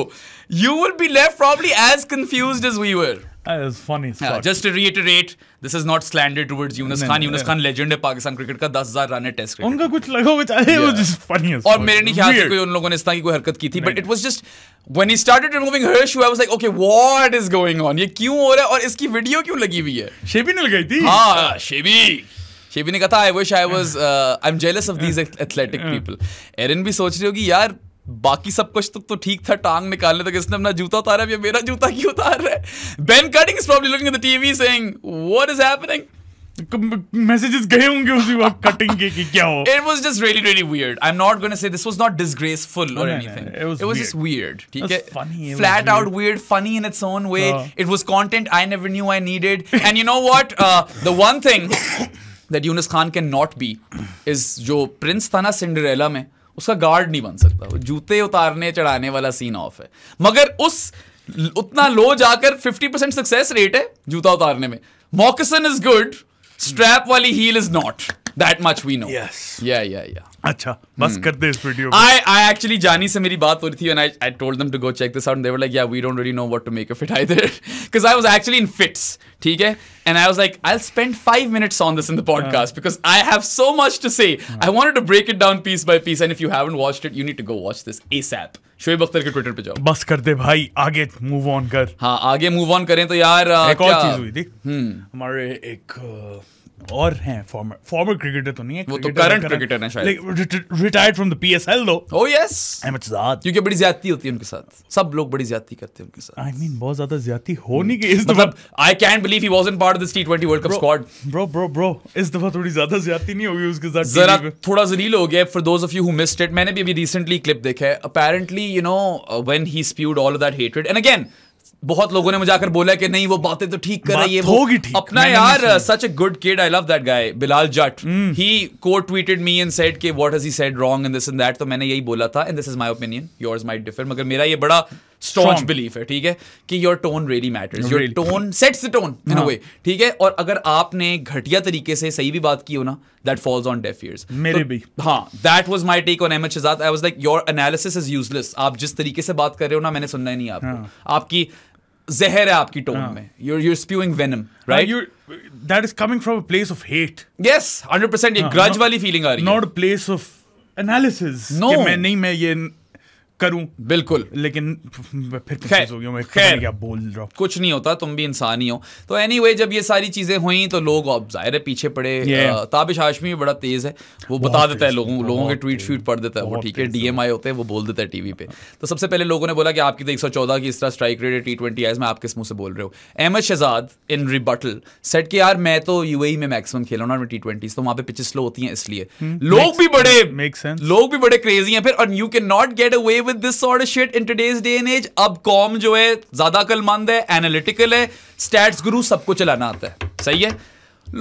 you will be left probably as confused as we were. It's funny. Just to reiterate, this is not slander towards Yunus Khan. Yunus Khan legend है Pakistan cricket का 10000 run है test cricket उनका कुछ लगा हुआ था वो just funny है और मेरे नहीं ख्याल से कोई उन लोगों ने इस तरह की कोई हरकत की थी but it was just when he started removing Hirsch, I was like, okay, what is going on? ये क्यों हो रहा है और इसकी वीडियो क्यों लगी हुई है? शेबी ने लगाई थी। हाँ, शेबी। शेबी ने कहा था, I wish I was, uh, I'm jealous of these athletic people. एरन भी सोच रही होगी यार बाकी सब कुछ तो तो ठीक था टांग निकालने तक इसने अपना जूता उतारा अब ये मेरा जूता क्यों उतार रहा है Ben Cutting is probably looking at the TV saying what is happening messages गए होंगे उसी वक्त कटिंग के कि क्या हो it was just really really weird I am not gonna say this was not disgraceful और anything it was just weird ठीक है flat out weird funny in its own way it was content I never knew I needed and you know what the one thing that Younis Khan can not be is जो prince था ना Cinderella में उसका guard नहीं बन सकता वो जूते उतारने चढ़ाने वाला सीन ऑफ है मगर उस उतना लो जाकर 50 परसेंट सक्सेस रेट है जूता उतारने में मॉकसन इज गुड स्ट्रैप वाली heel is not that much we know या या या अच्छा बस hmm. करते इस वीडियो आई आई एक्चुअली जानी से मेरी बात हो रही थी and I I told them to go check this out they were like या we don't really know what to make of it either cuz I was actually in fits ठीक है and I was like I will spend 5 minutes on this in the podcast because I have so much to say I wanted to break it down piece by piece and if you haven't watched it you need to go watch this ASAP Shoaib Akhtar के Twitter पे जाओ बस कर दे भाई आगे move on कर हाँ आगे मूव ऑन करें तो यार एक और चीज हुई थी hmm. हमारे एक और हैं फॉर्मर फॉर्मर क्रिकेटर तो नहीं है वो तो करंट क्रिकेटर हैं शायद रिटायर्ड फ्रॉम द पीएसएल दो ओह यस अहमदजाद क्योंकि बड़ी ज्यादती होती है उनके साथ सब लोग बड़ी ज्यादती करते हैं उनके साथ आई I मीन mean, बहुत ज्यादा ज्यादती हो नहीं गई इस मतलब I can believe he wasn't part of the टी20 world cup squad bro bro bro इस दफा थोड़ी ज्यादा ज्यादती नहीं होगी उसके साथ जरा थोड़ा जलील हो गया for those of you who missed it मैंने भी अभी रिसेंटली क्लिप देखा है apparently you know when he spewed all of that hatred and again बहुत लोगों ने मुझे आकर बोला कि नहीं वो बातें तो ठीक कर रही है होगी अपना यार such a good kid I love that guy Bilal Jatt he quote tweeted me and said के what has he said wrong in this and that तो मैंने यही बोला था and this is my opinion yours might differ मगर मेरा ये बड़ा स्ट्रॉन्ग बिलीफ है ठीक है कि your tone really matters your tone sets the tone in a way ठीक है और अगर आपने घटिया तरीके से सही भी बात की हो ना that falls on deaf ears मेरे तो भी हाँ that was my take on M H I was like your analysis is useless आप जिस तरीके से बात कर रहे हो ना मैंने सुनना ही नहीं आपको हाँ। आपकी जहर है आपकी टोन हाँ। में you're you're spewing venom right you that is coming from a place of hate yes 100% ये ग्रज हाँ, वाली फीलिंग आ रही है not place of analysis no मैं नहीं मैं ये करूं बिल्कुल लेकिन फिर हो गया मैं खैर क्या बोल रहा कुछ नहीं होता तुम भी इंसान ही हो तो एनी anyway, जब ये सारी चीजें हुई तो लोग अब जाहिर है पीछे पड़े ताबिश हाशमी बड़ा तेज है वो बता देता है लोगों लोगों के ट्वीट श्वीट पढ़ देता है वो ठीक है डीएमआई होते हैं वो बोल देता है टीवी पे तो सबसे पहले लोगों ने बोला कि आपकी तो एक सौ चौदह की इस तरह स्ट्राइक रेट है टी ट्वेंटी आइज में आप किस मुंह से बोल रहे हो Ahmed Shehzad in rebuttal set के यार मैं तो यू e में मैक्सिमम खेला ना टी ट्वेंटी तो वहां पे पिचेस स्लो होती है इसलिए hmm, लोग भी बड़े लोग भी बड़े क्रेजी हैं फिर and you can not get away with this sort of shit in today's day and age? अब कॉम जो है ज्यादा कलमंद है एनालिटिकल है स्टैट्स गुरु सबको चलाना आता है सही है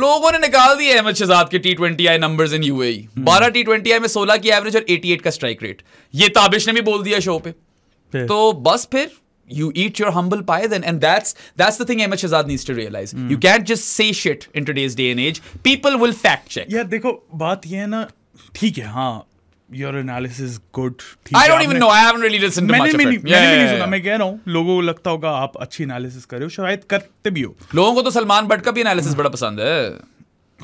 लोगों ने निकाल दिए अहमद शहजाद के T twenty I number in UAE बारह टी ट्वेंटी आई में सोलह की एवरेज और एटी एट का स्ट्राइक रेट ये ताबिश ने भी बोल दिया शो पे तो बस फिर you eat your humble pie then and that's that's the thing Ahmed Shahzad needs to realize mm. you can't just say shit in today's day and age people will fact check यार देखो बात ये है ना ठीक है हाँ your analysis good I don't even know I haven't really listen to much मैंने भी नहीं मैं कह रहा हूं लोगों को लगता होगा आप अच्छी एनालिसिस कर रहे हो शायद करते भी हो लोगों को तो सलमान भट्ट का भी एनालिसिस बड़ा पसंद है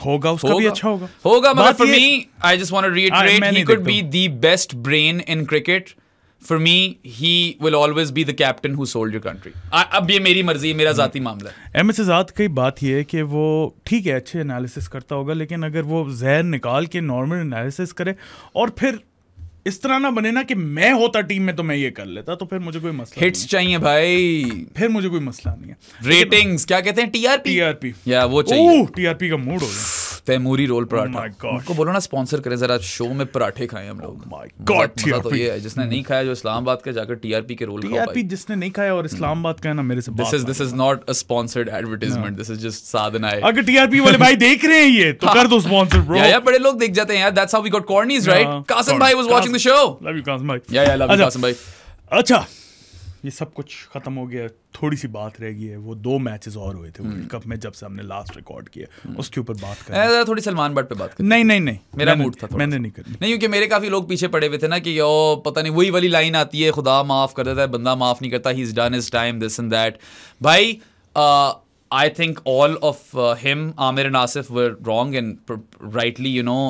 होगा उसका होगा, भी अच्छा होगा होगा मगर for me I just want to he could be the best brain in cricket for me he will always be the captain who sold your country अब ये मेरी मर्जी मेरा hmm. जाती मामला है एम एस आजाद की बात यह है कि वो ठीक है अच्छे एनालिसिस करता होगा लेकिन अगर वो जहर निकाल के नॉर्मल एनालिसिस करे और फिर इस तरह ना बने ना कि मैं होता टीम में तो मैं ये कर लेता तो फिर मुझे कोई मसला हिट्स चाहिए भाई फिर मुझे कोई मसला नहीं है रेटिंग्स क्या कहते हैं टीआरपी टीआरपी या वो चाहिए टीआरपी का मूड हो गया तैमूरी रोल oh पराठा उनको बोलो ना स्पॉन्सर करें जरा शो में पराठे खाएं हम लोग oh तो ये है जिसने नहीं खाया जो इस्लामाबाद का जाकर टीआरपी के रोल टीआरपी जिसने नहीं खाया और hmm. इस्लामाबाद का ना मेरे से this is this is not a sponsored advertisement this is just साधना है अगर टीआरपी वाले भाई देख रहे हैं ये तो हाँ। कर दो स्पॉन्सर ब्रो या बड़े लोग देख जाते हैं यार that's how we got corneas right Qasim भाई was watching the show love you Qasim भाई या या लव यू कासिम भाई अच्छा ये सब कुछ ख़त्म हो गया थोड़ी सी बात रह गई है वो दो मैचेस और हुए थे हम्म। वर्ल्ड कप में जब से हमने लास्ट रिकॉर्ड किया हम्म। उसके ऊपर बात करें थोड़ी सलमान बट पे बात कर नहीं नहीं नहीं मेरा मूड था मैंने नहीं करी नहीं क्योंकि मेरे काफ़ी लोग पीछे पड़े हुए थे ना कि यो पता नहीं वही वाली लाइन आती है खुदा माफ़ कर देता है बंदा माफ़ नहीं करता he is done his time this and that भाई I think all of him Amir Amir and Asif, were wrong and rightly, you know,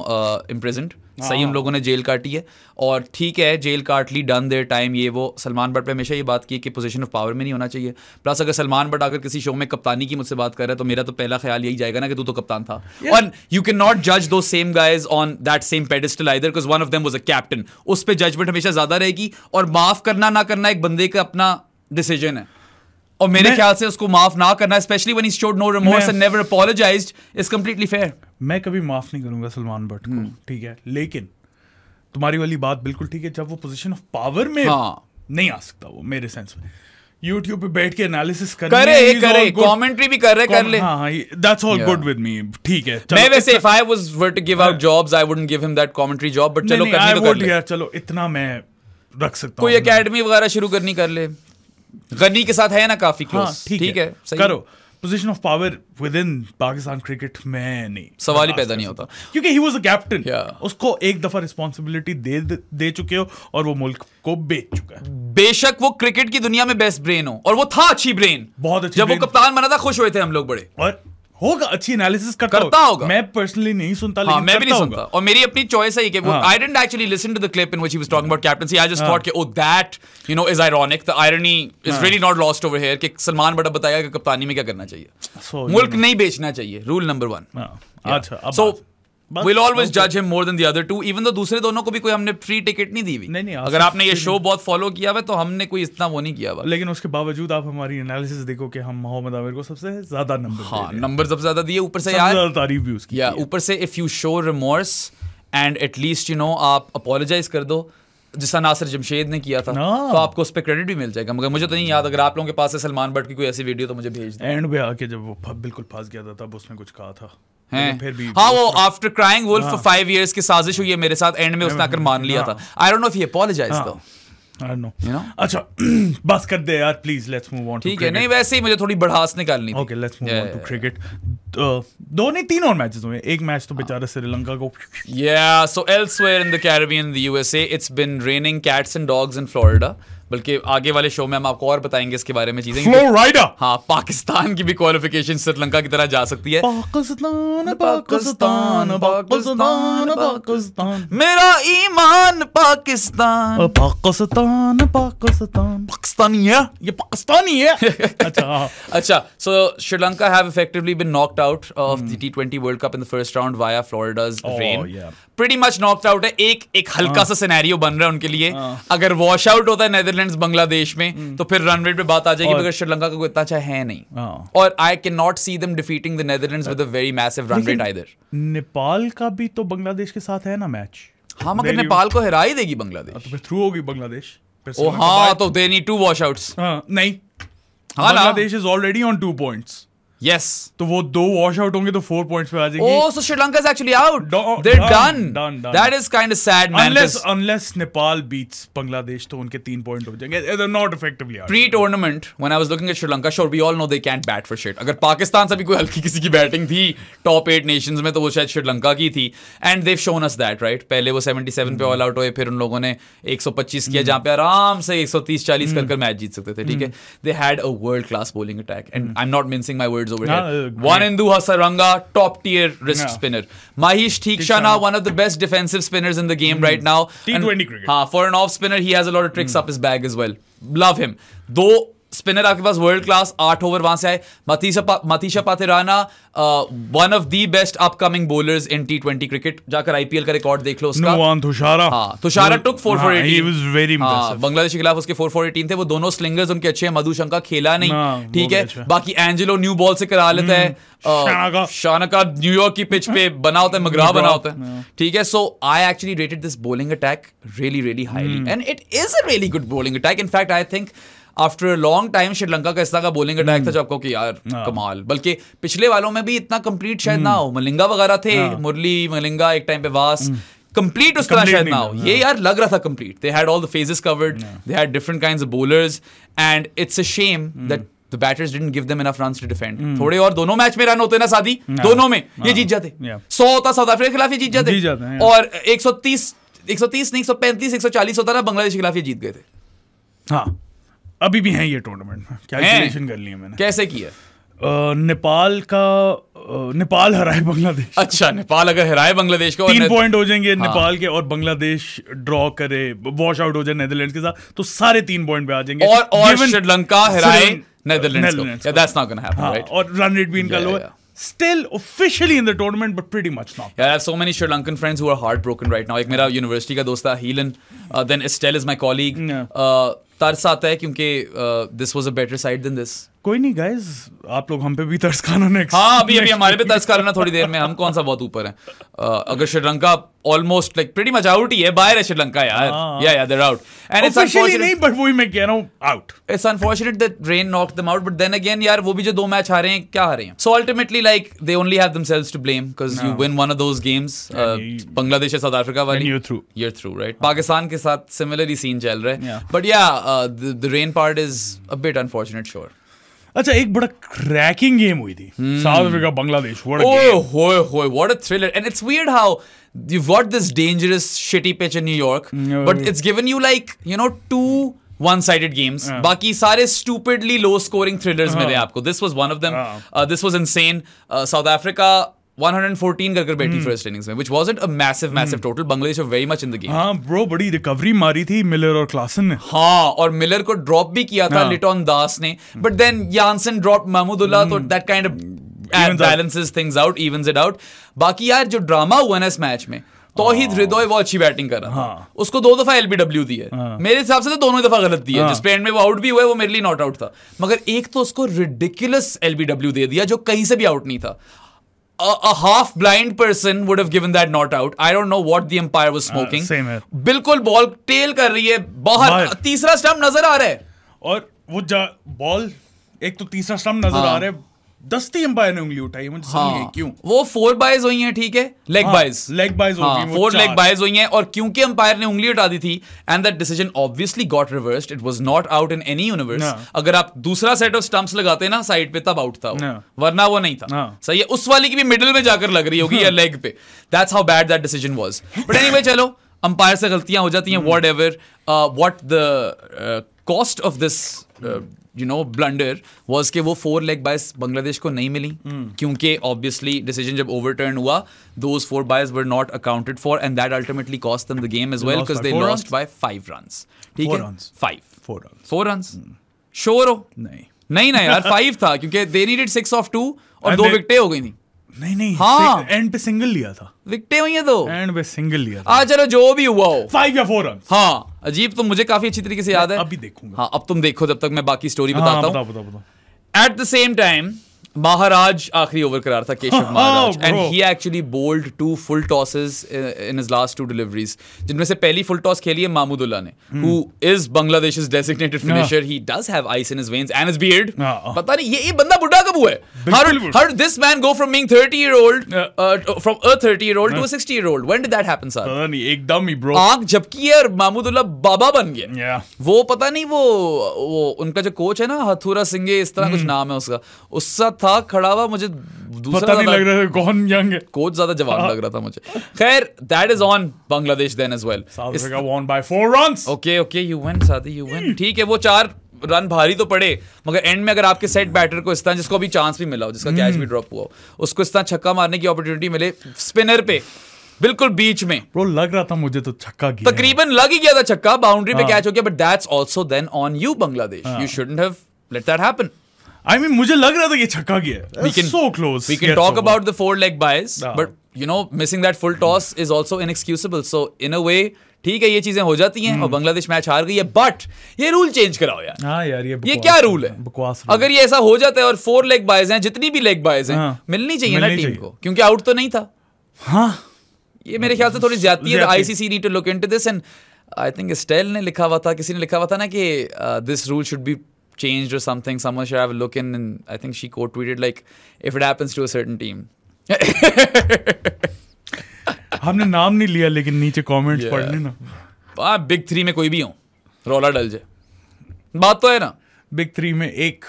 सही उन हाँ। लोगों ने जेल काटी है और ठीक है जेल काट ली डन देर टाइम ये वो सलमान बट पर हमेशा ये बात की कि पोजीशन ऑफ पावर में नहीं होना चाहिए प्लस अगर सलमान बट अगर किसी शो में कप्तानी की मुझसे बात कर रहा है तो मेरा तो पहला ख्याल यही जाएगा ना कि तू तो कप्तान था और यू कैन नॉट जज दो same guys on that same pedestal either because one of them was a captain उस पर जजमेंट हमेशा ज्यादा रहेगी और माफ करना ना करना एक बंदे का अपना डिसीजन है और मेरे ख्याल से उसको माफ ना करना specially when he showed no remorse and never apologised is completely fair मैं कभी माफ नहीं करूंगा सलमान भट्ट को hmm. ठीक है लेकिन तुम्हारी वाली बात बिल्कुल ठीक है जब वो पोजीशन ऑफ पावर में हाँ. नहीं आ सकता वो मेरे सेंस में YouTube पे बैठ के एनालिसिस कर करे करे कमेंट्री भी कर रहे कर ले हां हां that's all good with me ठीक है मैं वैसे if I was were to give out jobs I wouldn't give him that commentary job but चलो करने तो कर ले चलो इतना मैं रख सकता हूं कोई एकेडमी वगैरह शुरू करनी कर ले गनी के साथ है ना काफी क्लोज हाँ, ठीक हाँ, है, है करो position of power within Pakistan cricket में नहीं सवाल ही पैदा नहीं होता क्योंकि ही वाज अ कैप्टन उसको एक दफा रिस्पांसिबिलिटी दे दे चुके हो और वो मुल्क को बेच चुका है बेशक वो क्रिकेट की दुनिया में बेस्ट ब्रेन हो और वो था अच्छी ब्रेन बहुत अच्छी जब ब्रेन। वो कप्तान बना था खुश हुए थे हम लोग बड़े और होगा अच्छी एनालिसिस करता, करता होगा मैं पर्सनली नहीं सुनता हाँ, लेकिन मैं भी नहीं सुनता और मेरी अपनी चॉइस है कि वो I didn't actually listen to the clip in which he was talking about captaincy I just thought कि oh that you know is ironic the irony is really not lost over here कि सलमान बड़ा बताएगा कि कप्तानी में क्या करना चाहिए so, मुल्क नहीं बेचना चाहिए रूल नंबर 1 अच्छा सो विल ऑलवेज जज him more than the other two even तो दूसरे दोनों को भी कोई हमने फ्री टिकट नहीं दी हुई नहीं नहीं अगर आपने ये शो बहुत फॉलो किया हुआ तो हमने कोई इतना वो नहीं किया हुआ लेकिन उसके बावजूद आप हमारी एनालिसिस देखो कि हम मोहम्मद आमिर को सबसे ज्यादा नंबर हाँ नंबर सबसे ज्यादा दिए ऊपर से यार तारीफ भी उसकी या ऊपर से if you show remorse and at least you know आप अपोलोजाइज कर दो जिसका नासिर जमशेद ने किया था no. हाँ। तो आपको उस पर क्रेडिट भी मिल जाएगा मगर मुझे तो नहीं याद अगर आप लोगों के पास है सलमान भट्ट की कोई ऐसी वीडियो तो मुझे भेज एंड पे आके जब वो बिल्कुल फंस गया था तब उसने कुछ कहा था हैं हाँ वो आफ्टर क्राइंग हाँ। की साजिश हुई है मेरे साथ एंड में उसने आकर मान लिया हाँ। था आई नो हाँ। अच्छा बस कर दे यार प्लीज लेट्स मूव ऑन ठीक है नहीं वैसे ही मुझे थोड़ी बढ़ास निकालनी okay let's move on to cricket दो नहीं तीन और मैचेस हुए एक मैच तो बेचारा श्रीलंका को yeah so elsewhere in the the USA it's been raining cats and dogs in Florida बल्कि आगे वाले शो में हम आपको और बताएंगे इसके बारे में चीजें फ्लोराइडा हाँ पाकिस्तान की भी क्वालिफिकेशन श्रीलंका की तरह जा सकती है पाकिस्तान पाकिस्तान पाकिस्तान पाकिस्तान मेरा ईमान पाकिस्तान पाकिस्तान पाकिस्तान पाकिस्तानी है ये पाकिस्तानी है अच्छा हाँ। अच्छा so Sri Lanka have effectively been knocked out of the टी20 world cup in the first round via Florida's rain pretty much knocked out है एक एक हल्का हाँ। सा सिनेरियो बन रहा है उनके लिए हाँ। अगर वॉश आउट होता है नेदरलैंड्स बांग्लादेश में हम्म। तो फिर रन रेट पे बात आ जाएगी मगर श्रीलंका का कोई इतना अच्छा है नहीं हाँ। और I can not see them defeating the Netherlands with a very massive run rate either Nepal का भी तो बांग्लादेश के साथ है ना मैच हाँ मगर नेपाल को हरा ही देगी बांग्लादेश तो फिर थ्रू होगी बांग्लादेश ओ हाँ तो they need to wash outs नहीं Bangladesh is already on two points Yes. तो वो दो वॉश आउट होंगे तो फोर पॉइंट्स पे आ जाएंगे। Oh, so Sri Lanka is actually out. They're done. Done. done. That is kind of sad, man. Unless unless Nepal beats Bangladesh, तो उनके तीन पॉइंट हो जाएंगे. They're not effectively out. Pre-tournament, when I was looking at Sri Lanka, sure we all know they can't bat for shit. अगर पाकिस्तान से भी कोई हल्की किसी की बैटिंग थी टॉप एट नेशंस में तो वो शायद श्रीलंका की थी and they've shown us that right पहले वो 77 पे ऑल आउट हुए फिर उन लोगों ने 125 किया जहां पे आराम से 130 40 कर मैच जीत सकते थे ठीक है they had a world class bowling attack and I am not missing my words over no, here. Great. Wanendu Hasaranga, top tier wrist yeah. spinner. Mahish Tikshana, one of the best defensive spinners in the game mm. right now. T20 and, cricket. Uh, for an off spinner, he has a lot of tricks mm. up his bag as well. Love him. Though spinner आपके पास world class आठ over वहां से आए Matheesha Pathirana one of the best upcoming bowlers in T twenty cricket जाकर IPL का record देख लो उसका तुषारा हाँ Thushara took four four eighteen Bangladesh के खिलाफ उसके फोर फोर एटीन थे वो दोनों स्लिंगर्स उनके अच्छे हैं मधुशंका खेला नहीं हाँ, ठीक है अच्छा। बाकी एंजेलो न्यू बॉल से करा लेता है हम्म, शानका न्यूयॉर्क की पिच पे बना होता है मगरा बना होता है हाँ। ठीक है so I actually rated this bowling attack really really highly and it is a really good bowling attack in fact I think after long time Sri Lanka का इस तरह का बोलिंग अटैक था जो आपको कि यार कमाल बल्कि पिछले वालों में भी इतना कंप्लीट शायद ना हो मलिंगा वगैरह थे मुरली ah. मलिंगा एक टाइम पे वास कंप्लीट उस तरह शायद ना हो ये यार लग रहा था complete they had all the phases covered they had different kinds of bowlers and it's a shame that the batters didn't give them enough runs to defend थोड़े और दोनों मैच में रन होते ना शादी हाँ. दोनों में ये हाँ. जीत जाते yeah. सौ होता साउथ अफ्रीका के खिलाफ ये जीत जाते, जीत जाते yeah. हाँ. और 130 130 नहीं 135 140 होता ना बांग्लादेश के खिलाफ ये जीत गए थे हाँ अभी भी हैं ये टूर्नामेंट में कैलकुलेशन कर लिया मैंने कैसे किया नेपाल का नेपाल हराए बांग्लादेश अच्छा नेपाल अगर हराए बांग्लादेश को तीन पॉइंट हो जाएंगे हाँ। नेपाल के और बांग्लादेश ड्रॉ करे वॉश आउट हो जाए नेदरलैंड के साथ तो सारे तीन पॉइंट पे आ जाएंगे और और श्रीलंका हराए Netherlands that's not gonna happen right और रन रेट भी इनका लो है still officially in the tournament, but pretty much not. Yeah, I have so many Sri Lankan friends who are heartbroken right now. Like, my university ka dosta Helen, Uh, then Estelle is my colleague. Yeah. Uh, तरस आता है क्योंकि this was a better side than this कोई नहीं guys आप लोग हम पे भी तर्स खाना नेक्स्ट हाँ अभी अभी हमारे पे तर्स खाना थोड़ी देर में हम कौन सा बहुत ऊपर है uh, अगर Sri Lanka almost like pretty much out ही है बाहर है श्रीलंका यार yeah yeah they out and it's unfortunate नहीं बट वही मैं कह रहा हूं out it's unfortunate that rain knock them out but then again यार वो भी जो दो मैच हारे हैं क्या हारे हैं so ultimately like they only have themselves to blame cuz you win one of those games Bangladesh या साउथ अफ्रीका वाली you through you through right Pakistan के साथ सिमिलरली सीन चल रहा है but yeah the rain part is a bit unfortunate sure अच्छा एक बड़ा क्रैकिंग गेम हुई थी South Africa Bangladesh what a thriller and it's weird how you've got this dangerous shitty pitch in New York, no. but it's given you like you know two one-sided games. Uh. Baki sare stupidly low-scoring thrillers uh -huh. This was one of them. Uh, -huh. uh this was insane. Uh, South Africa 114 करके बैठी first hmm. Innings में which wasn't a massive massive total Bangladesh were very much in the game हां bro बड़ी recovery मारी थी Miller और Klaasen ने हां और मिलर को ड्रॉप भी किया था लिटन हाँ। दास ने but then Jansen drop Mahmudullah तो that kind of balances things out evens it out बाकी यार जो ड्रामा हुआ ना इस मैच में तोहिद हृदय वो अच्छी बैटिंग कर रहा हाँ। उसको दो दफा एलबीडब्ल्यू दी है हाँ। मेरे हिसाब से तो दोनों दफा गलत दी है हाँ। जिसपे एंड में वो आउट भी हुआ वो मेरे लिए नॉट आउट था मगर एक तो उसको रिडिकुलस एलबीडब्ल्यू दे दिया जो कहीं से भी आउट नहीं था a, a, half blind person would have given that not out. I don't know what the umpire was smoking. Uh, same here. बिल्कुल ball tail कर रही है बाहर तीसरा stump नजर आ रहा है और वो ball एक तो तीसरा stump नजर हाँ. आ रहा है दस्ती एम्पायर ने उंगली उठाई मुझे हाँ, क्यों वो फोर हुई ठीक है लेग लेग फोर लेग हुई और क्योंकि एम्पायर ने उंगली उठा दी थी and that decision obviously got it not out in any universe अगर आप दूसरा सेट ऑफ लगाते ना साइड पे तब आउट था हाँ। वरना वो नहीं था हाँ। सही है उस वाली की भी मिडिल में जाकर लग रही होगी या लेग हाँ। पे that's how bad that decision was but anyway चलो अंपायर से गलतियां हो जाती हैं what what the cost of this you know blunder was के वो फोर लेग बायस बांग्लादेश को नहीं मिली hmm. क्योंकि ऑब्वियसली डिसीजन जब ओवरटर्न हुआ those four byes were not accounted for and that ultimately cost them the game as well because they lost by five run ठीक है five four run four run sure हो नहीं नहीं ना यार five था क्योंकि they needed six of two और दो विकटे हो गई थी नहीं नहीं हाँ एंड पे सिंगल लिया था विकटे हुई है दो एंड पे सिंगल लिया था चलो जो भी हुआ हो फाइव या फोर रन हाँ अजीब तो मुझे काफी अच्छी तरीके से याद है अभी देखूंगा हाँ अब तुम देखो जब तक मैं बाकी स्टोरी हाँ, बताता हूँ at the same time Maharaj आखिरी ओवर करा रहा था Keshav Maharaj and he actually bowled two full tosses in his last two deliveries जिनमें से पहली फुल टॉस खेली है मामूदुल्ला ने who is Bangladesh designated finisher he does have ice in his veins and his beard पता नहीं ये ये बंदा बुढ़ा कब हुआ है how how this man go from being 30 year old from a 30 year old to a 60 year old when did that happen sir पता नहीं एकदम ही ब्रो आंख झपकी है और मामूदुल्ला बाबा बन गया वो पता नहीं वो वो उनका जो कोच है ना हथुरा सिंह इस तरह कुछ hmm. नाम है उसका उसका था खड़ा हुआ मुझे पता नहीं लग रहा था कौन यंग है कोच ज्यादा जवान हाँ। लग रहा था मुझे खैर that is on Bangladesh then as well won by four run okay okay you win साथी यू विन ठीक है वो चार रन भारी तो पड़े मगर एंड में अगर आपके सेट बैटर को इस तरह जिसको अभी चांस भी मिला हो जिसका कैच हम्म। भी ड्रॉप हुआ हो उसको इस तरह छक्का मारने की अपॉर्चुनिटी मिले स्पिनर पे बिल्कुल बीच में ब्रो लग रहा था मुझे तो छक्का गिरा तकरीबन लग ही गया था छक्का बाउंड्री पे कैच हाँ। हो गया but that's also then on you Bangladesh you shouldn't have let that happen I mean मुझे लग रहा था ये छक्का गया we can so close we can talk about the four leg byes but you know missing that full toss is toss is so in a way ठीक है ये चीजें हो जाती हैं और hmm. बांग्लादेश मैच हार गई है बट ये रूल चेंज कराओ यार हाँ यार ये ये क्या रूल है बकवास अगर ये ऐसा हो जाता है और फोर लेग बायस हैं जितनी भी लेग बायस हैं हाँ। मिलनी चाहिए ना टीम को क्योंकि आउट तो नहीं था हाँ ये मेरे ख्याल से थोड़ी ज्यादा है ICC need to look into this and I think स्टेल ने लिखा हुआ था किसी ने लिखा हुआ था ना कि this rule should be changed or something. Someone should have a look in. And I think she quote tweeted like, "If it happens to a certain team." हमने नाम नहीं लिया लेकिन नीचे कमेंट्स yeah. पढ़ लेना हाँ बिग थ्री में कोई भी हूँ रोला डल जाए बात तो है ना बिग थ्री में एक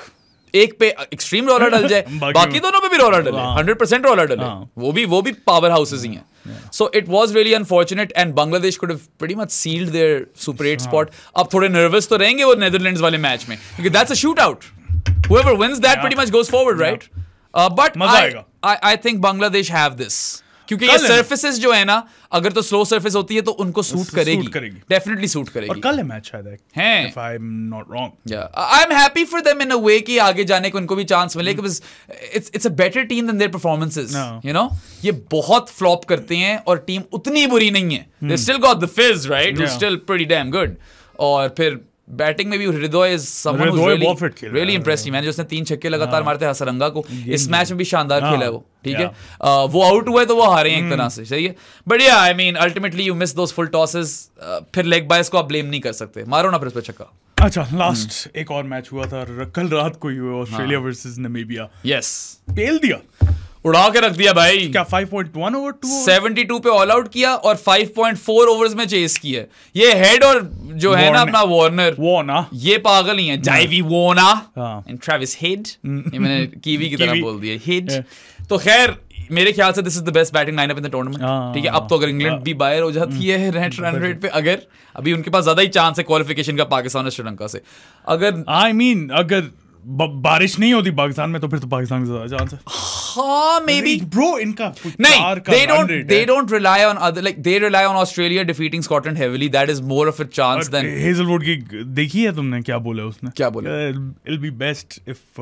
एक पे एक्सट्रीम रोलर डल जाए बाकी दोनों पे भी रोलर डले हंड्रेड परसेंट रोलर डले हाँ। वो भी वो भी पावर हाउसेज ही हैं yeah. So it was really unfortunate, and Bangladesh could have pretty much sealed their Super 8 spot. Up, for a nervous तो रहेंगे वो Netherlands वाले match में, क्योंकि that's a shootout. Whoever wins that yeah. pretty much goes forward, right? Uh, but I, I, I think Bangladesh have this. क्योंकि ये surfaces जो है ना अगर तो स्लो सर्फेस होती है तो उनको सूट करेगी डेफिनेटली सूट करेगी और कल है मैच शायद हैं if I am not wrong I am happy for them in a way कि आगे जाने को इनको भी चांस मिले because it's it's a better team then their performances you know ये बहुत फ्लॉप करते हैं और टीम उतनी बुरी नहीं है they still got the fizz right still pretty damn good और फिर बैटिंग में भी हृदय रियली इंप्रेसिव मैंने जिसने तीन छक्के लगातार हाँ। मारते हैं हसरंगा को इस मैच में भी शानदार हाँ। खेला है वो ठीक है वो आउट हुए तो वो हारे एक तरह से हम्म। सही है बट या I mean ultimately you miss those full tosses फिर लेग बायस को आप ब्लेम नहीं कर सकते मारो ना फिर उस पर छक्का अच्छा लास्ट हम्म। एक और मैच हुआ था कल रात को ही हुआ ऑस्ट्रेलिया वर्सेस नमीबिया यस पेल दिया उड़ा के रख दिया भाई क्या 5.1 ओवर 2 72 पे ऑल आउट किया और 5.4 ओवर्स में चेस किया ये हेड और जो है ना अपना वार्नर वोना ये पागल ही है जाइवी वोना एंड ट्रेविस हेड ये मैंने कीवी की तरह बोल दिया हेड तो खैर मेरे ख्याल से this is the best batting lineup in the tournament ठीक है अब तो अगर इंग्लैंड हाँ। भी बायर हो जाती hmm. है रेट रन रेट पे अगर अभी उनके पास ज्यादा ही चांस है क्वालिफिकेशन का पाकिस्तान और श्रीलंका से अगर आई मीन अगर बारिश नहीं होती पाकिस्तान में तो फिर तो पाकिस्तान के ज्यादा चांस है हां मे बी ब्रो इनका नहीं they don't they don't rely on other like they rely on Australia defeating Scotland heavily that is more of a chance than Hazlewood की देखी है तुमने क्या बोला उसने क्या बोला it be best if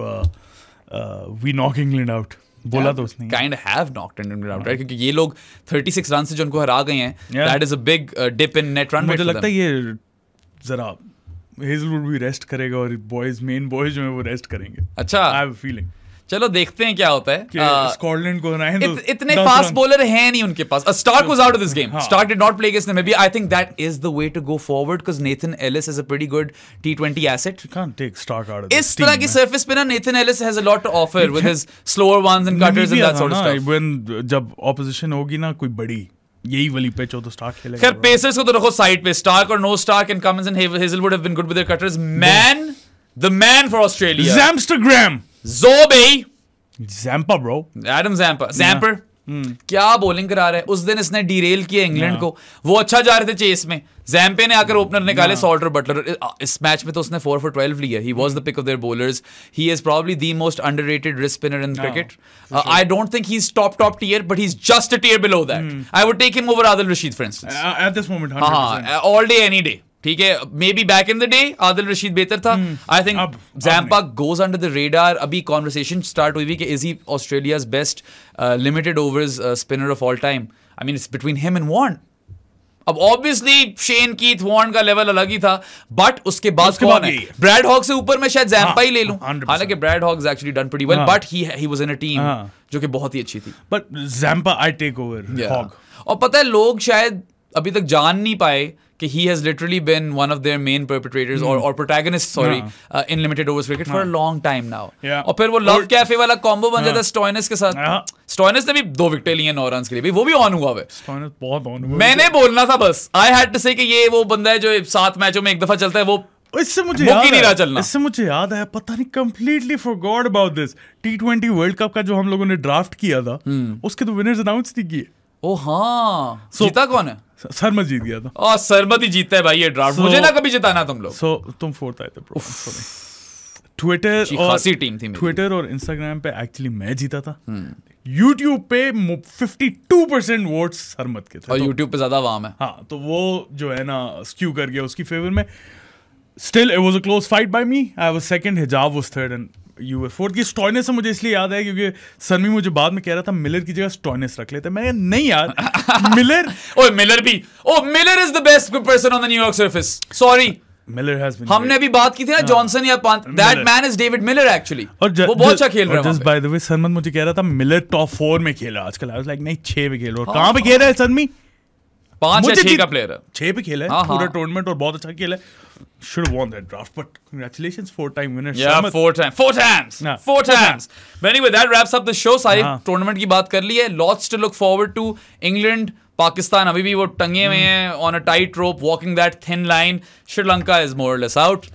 we knock England out बोला तो उसने kind have knocked Indian out right क्योंकि ये लोग 36 रन से जो उनको हरा गए हैं that is a big dip in net run मुझे लगता है ये जरा हेजलवुड भी रेस्ट करेगा और बॉयज मेन बॉयज जो है वो रेस्ट करेंगे अच्छा आई हैव फीलिंग चलो देखते हैं क्या होता है स्कॉटलैंड को हराएं तो इत, इतने फास्ट बॉलर हैं नहीं उनके पास Starc was out of this game Starc did not play against maybe I think that is the way to go forward because Nathan Ellis is a pretty good टी20 asset can't take Starc out इस तरह की surface पे ना Nathan Ellis has a lot to offer with his slower ones and cutters and that sort of stuff जब opposition होगी ना कोई बड़ी यही वाली पिच हो तो स्टार्क खेलेगा खैर पेसर्स को तो रखो साइड पे स्टार्क और no Starc and Cummins and Hazlewood have been good with their cutters man the man for Australia जैम्स्टरग्राम जोबे Zampa, bro. Adam Zampa. Zamper. Yeah. Hmm. क्या बॉलिंग करा रहे हैं उस दिन इसने डीरेल किया इंग्लैंड हाँ। को वो अच्छा जा रहे थे चेस में जैम्पे ने आकर ओपनर निकाले सॉल्टर हाँ। बटलर इस मैच में तो उसने फोर फॉर ट्वेल्व लिया he was the pick of their bowlers he is probably the most underrated wrist spinner in cricket I don't think he is top top tier but he is just a tier below that I would take him over Adil Rashid for instance at this moment हां all day any day ठीक है maybe back in the day Adil Rashid बेहतर था I think Zampa goes under the radar अभी conversation start हुई कि is he Australia's best limited overs spinner of all time I mean it's between him and वॉन्ट अब obviously Shane Keith वॉन्ड का level अलग ही था बट उसके बाद कौन है ब्रैड हॉक से ऊपर मैं शायद जैम्पा हाँ, ही ले लूं हालांकि Brad Hogg actually done pretty well but he he was in a team जो कि बहुत ही अच्छी थी but Zampa I take over Hogg और पता है लोग शायद अभी तक जान नहीं पाए कि he has literally been one of their main perpetrators और और protagonist sorry in limited overs cricket for a long time now और फिर वो लव कैफे वाला कॉम्बो बन जाता है स्टॉइनिस के साथ स्टॉइनिस ने भी दो विकेट लिए नौ रन के लिए भी वो भी ऑन हुआ है स्टॉइनिस बहुत ऑन हुआ मैंने बोलना था बस आई हैड टू से कि ये वो बंदा है जो सात मैचों में एक दफा चलता है वो इससे मुझे याद नहीं रहा चलना इससे मुझे याद आया पता नहीं completely forgot about this T twenty world Cup का जो हम लोगों ने ड्राफ्ट किया था hmm. उसके तो विनर्स अनाउंस नहीं किए ओ हाँ so, जीता कौन है सरमत जीत गया था तो। और सरमत ही जीतता है भाई ये ड्राफ्ट so, मुझे ना कभी जिताना तुम लोग सो so, तुम फोर्थ आए थे ब्रो ट्विटर और खासी टीम थी ट्विटर और इंस्टाग्राम पे एक्चुअली मैं जीता था यूट्यूब हम्म। पे 52 परसेंट वोट सरमत के थे और यूट्यूब तो, पे ज्यादा वाम है हाँ तो वो जो है ना स्क्यू कर गया उसकी फेवर में still it was a close fight by me I was second हिजाब was third and U S four की स्टॉयनेस मुझे इसलिए याद है क्योंकि सरमी मुझे बाद में कह रहा था मिलर की जगह स्टॉयनेस रख लेते मैं नहीं यार मिलर ओए मिलर भी ओ Miller is the best person on the New York surface sorry Miller has been हमने अभी बात की थी ना जॉनसन हाँ। या पांच that man is David Miller actually और ज, वो बहुत अच्छा खेल रहा है जस्ट बाय द वे सनमन मुझे कह रहा था मिलर टॉप फोर में खेल रहा है आजकल आई वाज लाइक नहीं 6 में खेल रहा है कहां पे खेल रहा है सनमी हाँ, हाँ। पांच या छह का प्लेयर है छह पे खेला है पूरा टूर्नामेंट और बहुत अच्छा खेला है should have won that draft, but congratulations, four-time winner. Yeah, Sharma. four times. four times, nah. four, four times. times. But anyway, that wraps up the show. Sorry, nah. tournament ki baat kar ली है. Lots to look forward to. England, Pakistan अभी भी वो टंगे हुए हैं on a tight rope, walking that thin line. Sri Lanka is more or less out.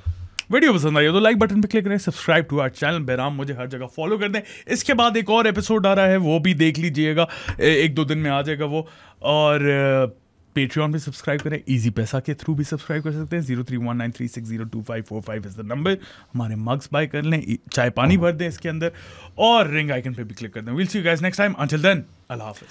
Video पसंद आई हो तो लाइक बटन पे क्लिक करें सब्सक्राइब टू आर चैनल बहराम मुझे हर जगह फॉलो कर दें इसके बाद एक और एपिसोड आ रहा है वो भी देख लीजिएगा एक दो दिन में आ जाएगा वो और पेट्रियन भी सब्सक्राइब करें इजी पैसा के थ्रू भी सब्सक्राइब कर सकते हैं zero three one nine three six zero two five four five is the number हमारे मग्स बाय कर लें चाय पानी भर दें इसके अंदर और रिंग आइकन पे भी क्लिक कर दें will see you guys next time until then अल्लाह हाफिज़